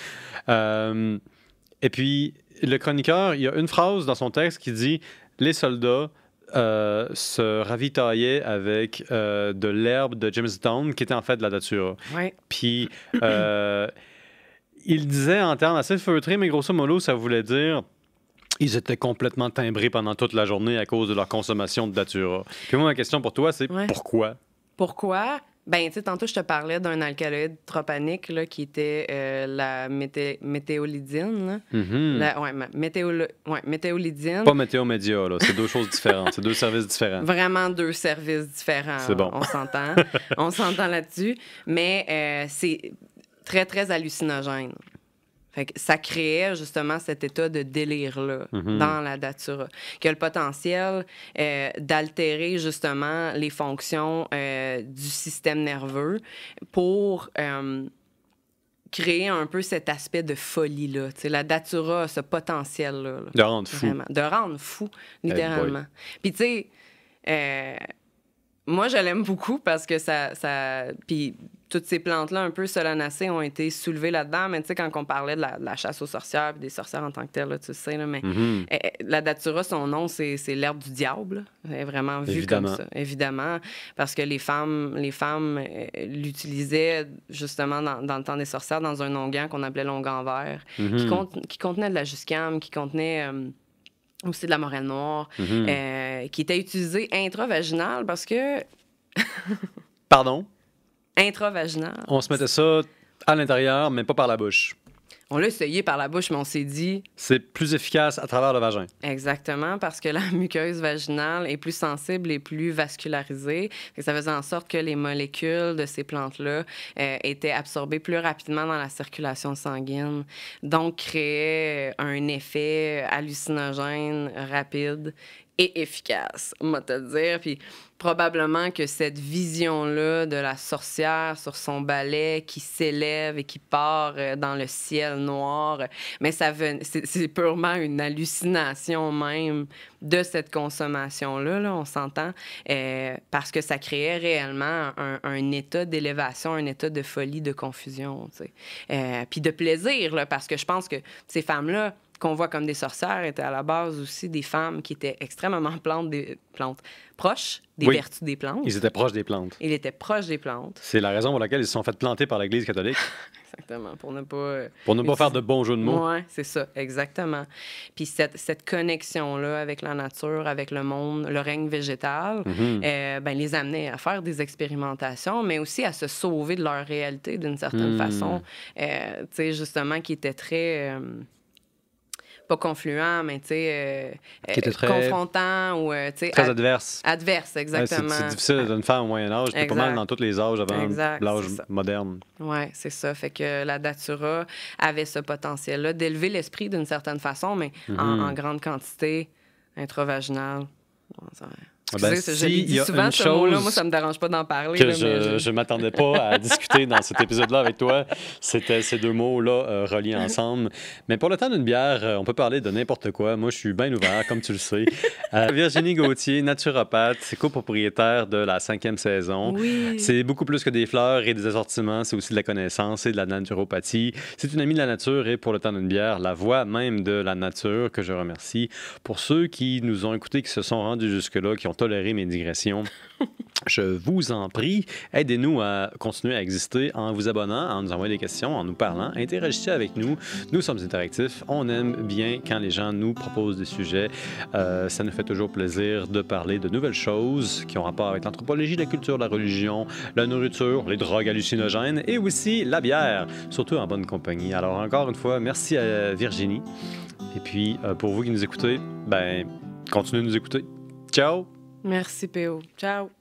Euh, et puis, le chroniqueur, il y a une phrase dans son texte qui dit Les soldats euh, se ravitaillaient avec euh, de l'herbe de Jamestown, qui était en fait de la datura ». Puis, euh, il disait en termes assez feutrés, mais grosso modo, ça voulait dire. Ils étaient complètement timbrés pendant toute la journée à cause de leur consommation de Datura. Puis moi, ma question pour toi, c'est pourquoi? Pourquoi? Ben, tu sais, tantôt, je te parlais d'un alcaloïde tropanique là, qui était euh, la météolidine. météolidine. Mm-hmm. Pas météo là. C'est deux choses différentes. C'est deux services différents. Vraiment deux services différents. C'est bon. On s'entend. on s'entend là-dessus. Mais euh, c'est très, très hallucinogène ça créait justement cet état de délire-là mhm. dans la datura, qui a le potentiel euh, d'altérer justement les fonctions euh, du système nerveux pour euh, créer un peu cet aspect de folie-là. La datura a ce potentiel-là. de rendre fou. De rendre fou, littéralement. Puis tu sais, moi, je l'aime beaucoup parce que ça. ça... Puis toutes ces plantes-là, un peu solanacées, ont été soulevées là-dedans. Mais tu sais, quand on parlait de la, chasse aux sorcières et des sorcières en tant que telles, là, tu sais, mais mhm. eh, eh, la datura, son nom, c'est l'herbe du diable. est vraiment vue comme ça, évidemment, parce que les femmes les femmes euh, l'utilisaient justement dans, le temps des sorcières dans un onguent qu'on appelait l'onguent vert, qui, mhm. contenait de la juscam, qui contenait. Euh, c'est de la morelle noire, mhm. euh, qui était utilisée intravaginale parce que. Pardon? Intravaginale. On se mettait ça à l'intérieur, mais pas par la bouche. On l'a essayé par la bouche, mais on s'est dit. C'est plus efficace à travers le vagin. Exactement, parce que la muqueuse vaginale est plus sensible et plus vascularisée. Et ça faisait en sorte que les molécules de ces plantes-là euh, étaient absorbées plus rapidement dans la circulation sanguine. Donc, créaient un effet hallucinogène rapide et efficace, moi te dire. Puis probablement que cette vision-là de la sorcière sur son balai qui s'élève et qui part euh, dans le ciel noir, mais ça c'est purement une hallucination même de cette consommation-là, là, on s'entend, euh, parce que ça créait réellement un, état d'élévation, un état de folie, de confusion, tu sais. Euh, puis de plaisir, parce que je pense que ces femmes-là, qu'on voit comme des sorcières étaient à la base aussi des femmes qui étaient extrêmement plantes des plantes proches des vertus des plantes. Ils étaient proches des plantes. Ils étaient proches des plantes. C'est la raison pour laquelle ils se sont fait planter par l'Église catholique. exactement, pour ne pas... Euh, pour ne pas faire de bons jeux de mots. Oui, c'est ça, exactement. Puis cette, cette connexion-là avec la nature, avec le monde, le règne végétal, mhm. euh, ben, les amenait à faire des expérimentations, mais aussi à se sauver de leur réalité d'une certaine hmm. façon, euh, tu sais, justement, qui était très pas confluent, mais tu sais, euh, euh, confrontant ou euh, tu sais, très adverse. Adverse, exactement. c'est difficile d'une femme au Moyen Âge, pas mal dans tous les âges avant l'âge moderne. Oui, c'est ça. Fait que la datura avait ce potentiel-là d'élever l'esprit d'une certaine façon, mais en, mhm. grande quantité, intravaginale. Bon, ah c'est si, ben, je souvent, ce mot-là, moi, ça me dérange pas d'en parler. Que je ne m'attendais pas à discuter dans cet épisode-là avec toi. C'était ces deux mots-là euh, reliés ensemble. Mais pour le temps d'une bière, euh, on peut parler de n'importe quoi. Moi, je suis bien ouvert, comme tu le sais. Euh, Virginie Gauthier, naturopathe, copropriétaire de la cinquième saison. C'est beaucoup plus que des fleurs et des assortiments. C'est aussi de la connaissance et de la naturopathie. C'est une amie de la nature et pour le temps d'une bière, la voix même de la nature que je remercie. Pour ceux qui nous ont écoutés, qui se sont rendus jusque-là, qui ont tolérer mes digressions. Je vous en prie, aidez-nous à continuer à exister en vous abonnant, en nous envoyant des questions, en nous parlant. Interagissez avec nous. Nous sommes interactifs. On aime bien quand les gens nous proposent des sujets. Euh, ça nous fait toujours plaisir de parler de nouvelles choses qui ont rapport avec l'anthropologie, la culture, la religion, la nourriture, les drogues hallucinogènes et aussi la bière, surtout en bonne compagnie. Alors encore une fois, merci à Virginie. Et puis, euh, pour vous qui nous écoutez, ben, continuez de nous écouter. Ciao! Merci, Péo. Ciao.